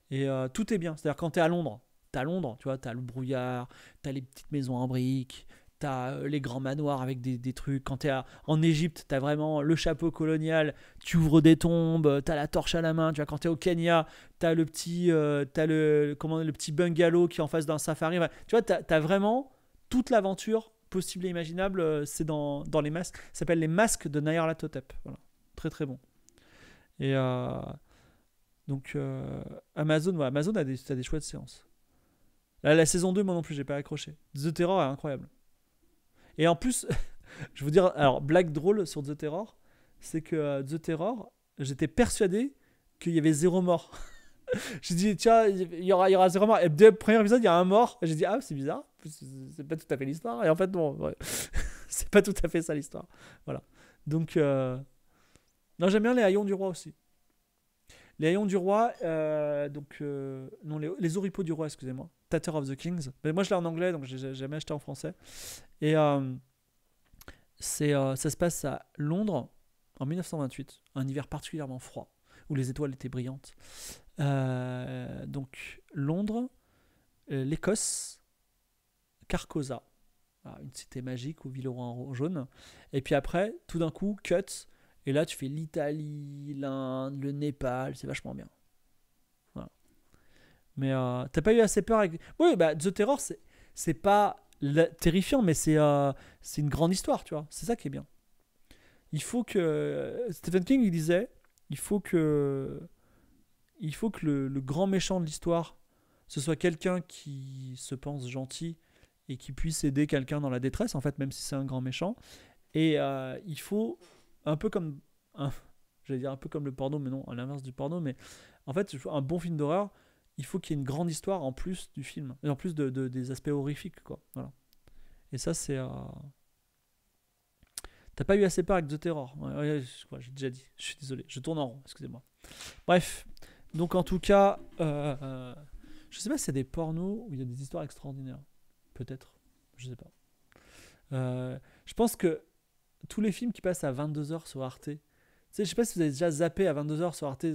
Et euh, tout est bien. C'est-à-dire quand tu es à Londres, tu à Londres, tu vois, tu as le brouillard, tu as les petites maisons en briques, tu as euh, les grands manoirs avec des, des trucs. Quand tu es en Égypte, tu as vraiment le chapeau colonial, tu ouvres des tombes, tu as la torche à la main. Tu vois, quand tu es au Kenya, tu as, le petit, euh, as le, comment, le petit bungalow qui est en face d'un safari. tu vois, tu as, vraiment toute l'aventure possible et imaginable. C'est dans, dans, les masques. Ça s'appelle Les Masques de Latotep. Voilà. Très très bon. Et. Euh, donc euh, Amazon, ouais, Amazon a des, a des chouettes séances. la saison 2, moi non plus, j'ai pas accroché. The Terror est incroyable. Et en plus, je vous dire, alors blague drôle sur The Terror, c'est que euh, The Terror, j'étais persuadé qu'il y avait zéro mort. j'ai dit, tiens, il y aura, y aura zéro mort. Et le premier épisode, il y a un mort. J'ai dit, ah, c'est bizarre, c'est pas tout à fait l'histoire. Et en fait, non, c'est pas tout à fait ça l'histoire. Voilà. Donc, euh, non, j'aime bien les haillons du roi aussi. Les Haillons du Roi, euh, donc. Euh, non, les, les du Roi, excusez-moi. Tatter of the Kings. Mais moi, je l'ai en anglais, donc j'ai jamais acheté en français. Et euh, c'est ça se passe à Londres en 1928, un hiver particulièrement froid, où les étoiles étaient brillantes. donc, Londres, l'Écosse, Carcosa, ah, une cité magique où ville en jaune. Et puis après, tout d'un coup, cut, et là, tu fais l'Italie, l'Inde, le Népal, c'est vachement bien. Mais euh, t'as pas eu assez peur avec. Oui, bah, The Terror, c'est pas terrifiant, mais c'est euh, une grande histoire, tu vois. C'est ça qui est bien. Il faut que. Stephen King, il disait il faut que. Il faut que le, grand méchant de l'histoire, ce soit quelqu'un qui se pense gentil et qui puisse aider quelqu'un dans la détresse, en fait, même si c'est un grand méchant. Et euh, il faut un peu comme. dire un peu comme le porno, mais non, à l'inverse du porno. Mais en fait, un bon film d'horreur, il faut qu'il y ait une grande histoire en plus du film, en plus de, des aspects horrifiques, quoi. Voilà. Et ça, c'est. Euh, t'as pas eu assez par avec The Terror. Je crois j'ai déjà dit. Je suis désolé. Je tourne en rond, excusez-moi. Bref. Donc, en tout cas, euh, euh je sais pas si c'est des pornos où il y a des histoires extraordinaires. Peut-être. Je sais pas. Euh, je pense que tous les films qui passent à 22h sur Arte. Tu sais, je sais pas si vous avez déjà zappé à 22h sur Arte.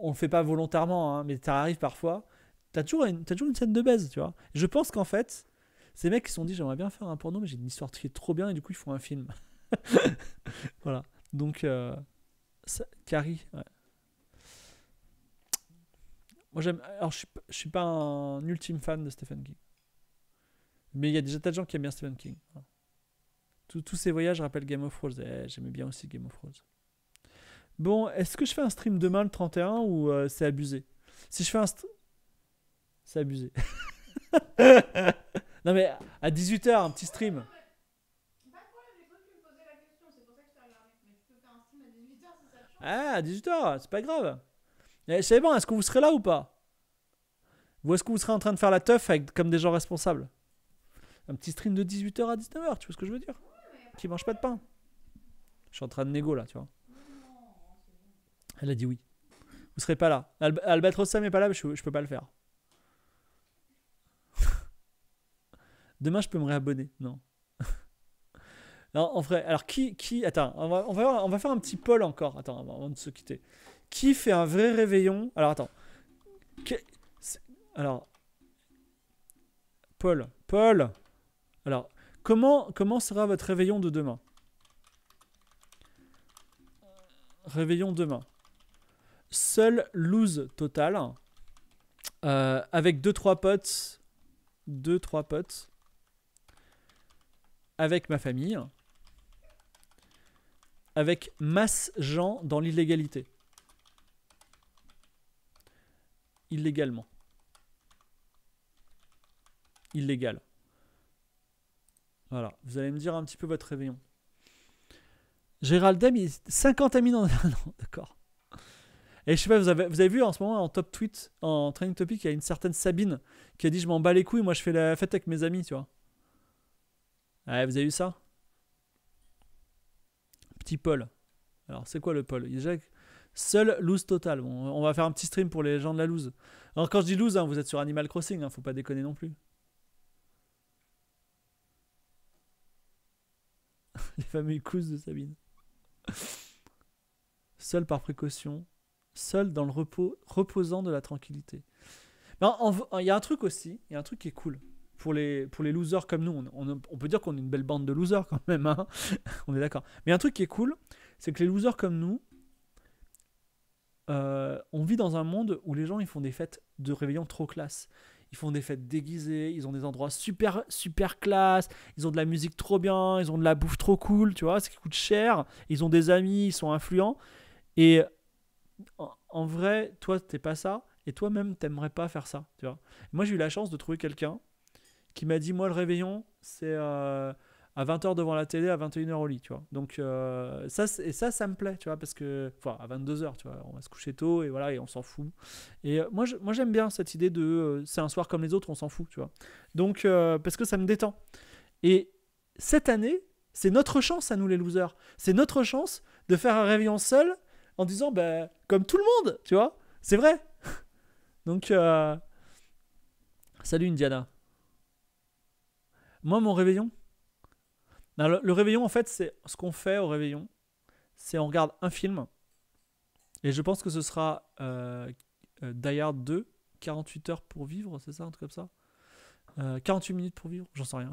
On le fait pas volontairement, hein, mais ça arrive parfois. T'as toujours, une, as toujours une scène de baise, tu vois. Je pense qu'en fait, ces mecs qui se sont dit j'aimerais bien faire un porno, mais j'ai une histoire qui est trop bien et du coup ils font un film. voilà. Donc, euh, Carrie, Moi j'aime. Alors je suis, suis pas un ultime fan de Stephen King. Mais il y a déjà tas de gens qui aiment bien Stephen King tous ces voyages rappellent Game of Thrones. Eh, j'aimais bien aussi Game of Thrones. Bon, est-ce que je fais un stream demain le 31 ou euh, c'est abusé Si je fais un stream, C'est abusé. non mais à 18h, un petit stream. Ah, à 18h, c'est pas grave. c'est eh, bon, est-ce que vous serez là ou pas Ou est-ce que vous serez en train de faire la teuf avec, comme des gens responsables Un petit stream de 18h à 19h, tu vois ce que je veux dire qui mange pas de pain. Je suis en train de négo là, tu vois. Elle a dit oui. Vous serez pas là. Albert Albatros Sam pas là, mais je, peux pas le faire. Demain, je peux me réabonner. Non. non, en vrai. Alors, qui. qui attends, on va, on, va, faire un petit Paul encore. Attends, avant de se quitter. Qui fait un vrai réveillon Alors, attends. alors. Paul. Paul. Alors, Comment, sera votre réveillon de demain Réveillon demain. Seul lose total. Euh, avec deux trois potes. 2 trois potes. Avec ma famille. Avec masse gens dans l'illégalité. Illégalement. Illégal. Voilà, vous allez me dire un petit peu votre réveillon. Gérald il 50 amis dans d'accord. Et je sais pas, vous avez, vous avez vu en ce moment en top tweet, en training topic, il y a une certaine Sabine qui a dit Je m'en bats les couilles, moi je fais la fête avec mes amis, tu vois. Ouais, vous avez vu ça Petit Paul. Alors, c'est quoi le Paul il Seul loose total. on va faire un petit stream pour les gens de la loose. Alors, quand je dis lose, hein, vous êtes sur Animal Crossing, hein, faut pas déconner non plus. les fameux cousses de Sabine. Seul par précaution, seul dans le repos, reposant de la tranquillité. Il y a un truc aussi, il y a un truc qui est cool. Pour les, pour les losers comme nous, on, peut dire qu'on est une belle bande de losers quand même, hein. on est d'accord. Mais un truc qui est cool, c'est que les losers comme nous, euh, on vit dans un monde où les gens ils font des fêtes de réveillon trop classe ils font des fêtes déguisées, ils ont des endroits super, super classe, ils ont de la musique trop bien, ils ont de la bouffe trop cool, tu vois, ce qui coûte cher, ils ont des amis, ils sont influents. Et en vrai, toi, t'es pas ça, et toi-même, t'aimerais pas faire ça, tu vois. Moi, j'ai eu la chance de trouver quelqu'un qui m'a dit, moi, le réveillon, c'est... Euh, à 20h devant la télé, à 21h au lit, tu vois. Donc, euh, ça, ça, ça me plaît, tu vois, parce que, enfin, à 22h, tu vois, on va se coucher tôt et voilà, et on s'en fout. Et euh, moi, moi, j'aime bien cette idée de euh, c'est un soir comme les autres, on s'en fout, tu vois. Donc, parce que ça me détend. Et cette année, c'est notre chance à nous, les losers. C'est notre chance de faire un réveillon seul en disant, ben, comme tout le monde, tu vois, c'est vrai. Donc, salut, Indiana. Moi, mon réveillon, le, réveillon, en fait, c'est ce qu'on fait au réveillon, c'est on regarde un film. Et je pense que ce sera euh, euh Die Hard 2, 48 heures pour vivre, c'est ça, un truc comme ça 48 euh, minutes pour vivre, j'en sais rien.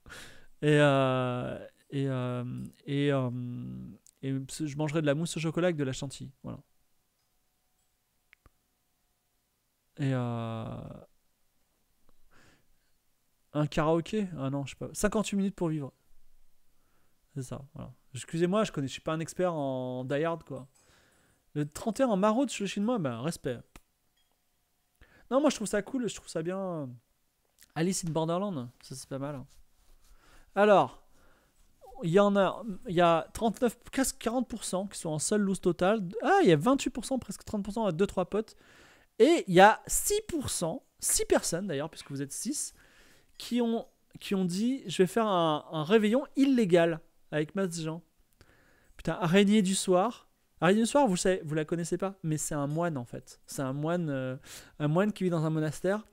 et, euh, et, je mangerai de la mousse au chocolat avec de la chantilly. Voilà. Et un karaoké Ah non, je sais pas. 58 minutes pour vivre. C'est ça, voilà. Excusez-moi, je connais, je suis pas un expert en Die quoi. Le 31 en maraude chez le chinois, ben, respect. Non, moi, je trouve ça cool, je trouve ça bien. Alice in Borderland, ça, c'est pas mal. Hein. Alors, il y en a, il y a 39, 40% qui sont en seule loose total. Ah, il y a 28%, presque 30% à 2-3 potes. Et il y a 6%, 6 personnes d'ailleurs, puisque vous êtes 6, qui ont, qui ont dit je vais faire un réveillon illégal avec de Jean. Putain, Araignée du soir. Araignée du soir, vous, savez, vous la connaissez pas, mais c'est un moine en fait. C'est un moine, euh, un moine qui vit dans un monastère.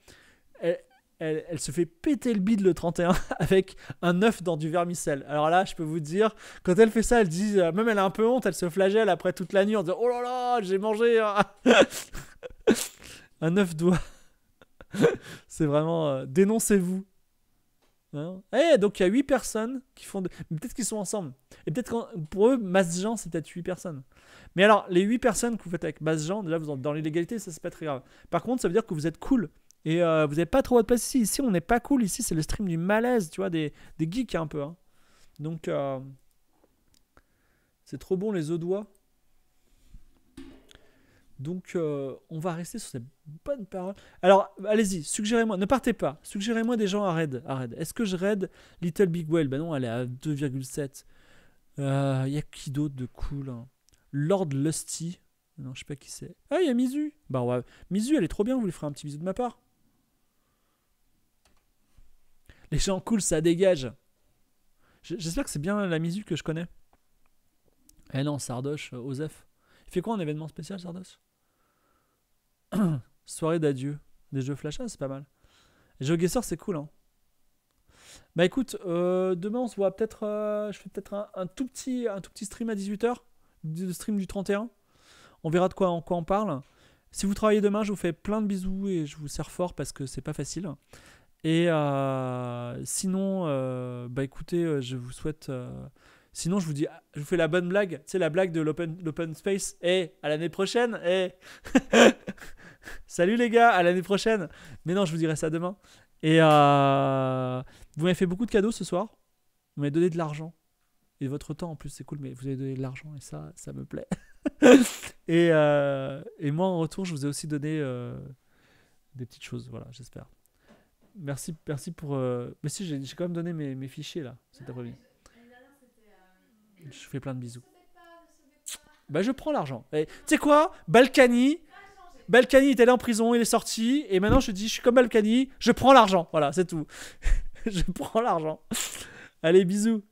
Elle, se fait péter le bide le 31 avec un œuf dans du vermicelle. Alors là, je peux vous dire, quand elle fait ça, elle dit, euh, même elle a un peu honte, elle se flagelle après toute la nuit en disant Oh là là, j'ai mangé hein. un œuf doigt. c'est vraiment euh, dénoncez-vous. Hein? Eh, donc il y a 8 personnes qui font. Peut-être qu'ils sont ensemble. Et peut-être pour eux, Masse-Jean, c'est peut-être 8 personnes. Mais alors, les 8 personnes que vous faites avec Masse-Jean, déjà, vous êtes dans l'illégalité, ça, c'est pas très grave. Par contre, ça veut dire que vous êtes cool. Et euh, vous n'avez pas trop votre place ici. Ici, on n'est pas cool. Ici, c'est le stream du malaise, tu vois, des, des geeks un peu. Hein. Donc, euh, c'est trop bon les œufs doigts. Donc, euh, on va rester sur cette bonne parole. Alors, allez-y, suggérez-moi, ne partez pas, suggérez-moi des gens à raid. À Est-ce que je raid Little Big Whale Ben non, elle est à 2,7. Il euh, y a qui d'autre de cool hein? Lord Lusty. Non, je sais pas qui c'est. Ah, il y a Mizu. Bah, ouais. Mizu, elle est trop bien, vous lui ferez un petit bisou de ma part. Les gens cool, ça dégage. J'espère que c'est bien la Mizu que je connais. Eh non, Sardoche, euh, Ozef Fais quoi un événement spécial, Sardos Soirée d'adieu. Des jeux Flash, ah, c'est pas mal. Guessor, c'est cool, hein. Bah écoute, euh, demain on se voit peut-être. Euh, je fais peut-être un, tout petit, un tout petit stream à 18h, le stream du 31. On verra de quoi, en quoi on parle. Si vous travaillez demain, je vous fais plein de bisous et je vous sers fort parce que c'est pas facile. Et euh, sinon, bah écoutez, je vous souhaite Sinon, je vous dis, je vous fais la bonne blague. Tu sais, la blague de l'open space. Eh, à l'année prochaine. Eh. Salut les gars, à l'année prochaine. Mais non, je vous dirai ça demain. Et euh, vous m'avez fait beaucoup de cadeaux ce soir. Vous m'avez donné de l'argent. Et votre temps en plus, c'est cool, mais vous avez donné de l'argent et ça, ça me plaît. Euh, et, moi, en retour, je vous ai aussi donné euh, des petites choses, voilà, j'espère. Merci, merci pour... mais si, j'ai quand même donné mes, mes fichiers, là, cet après-midi. Je fais plein de bisous. Bah je prends l'argent. Tu sais quoi Balkany, Balkany est allé en prison, il est sorti, et maintenant je dis, je suis comme Balkany, je prends l'argent. Voilà, c'est tout. je prends l'argent. Allez, bisous.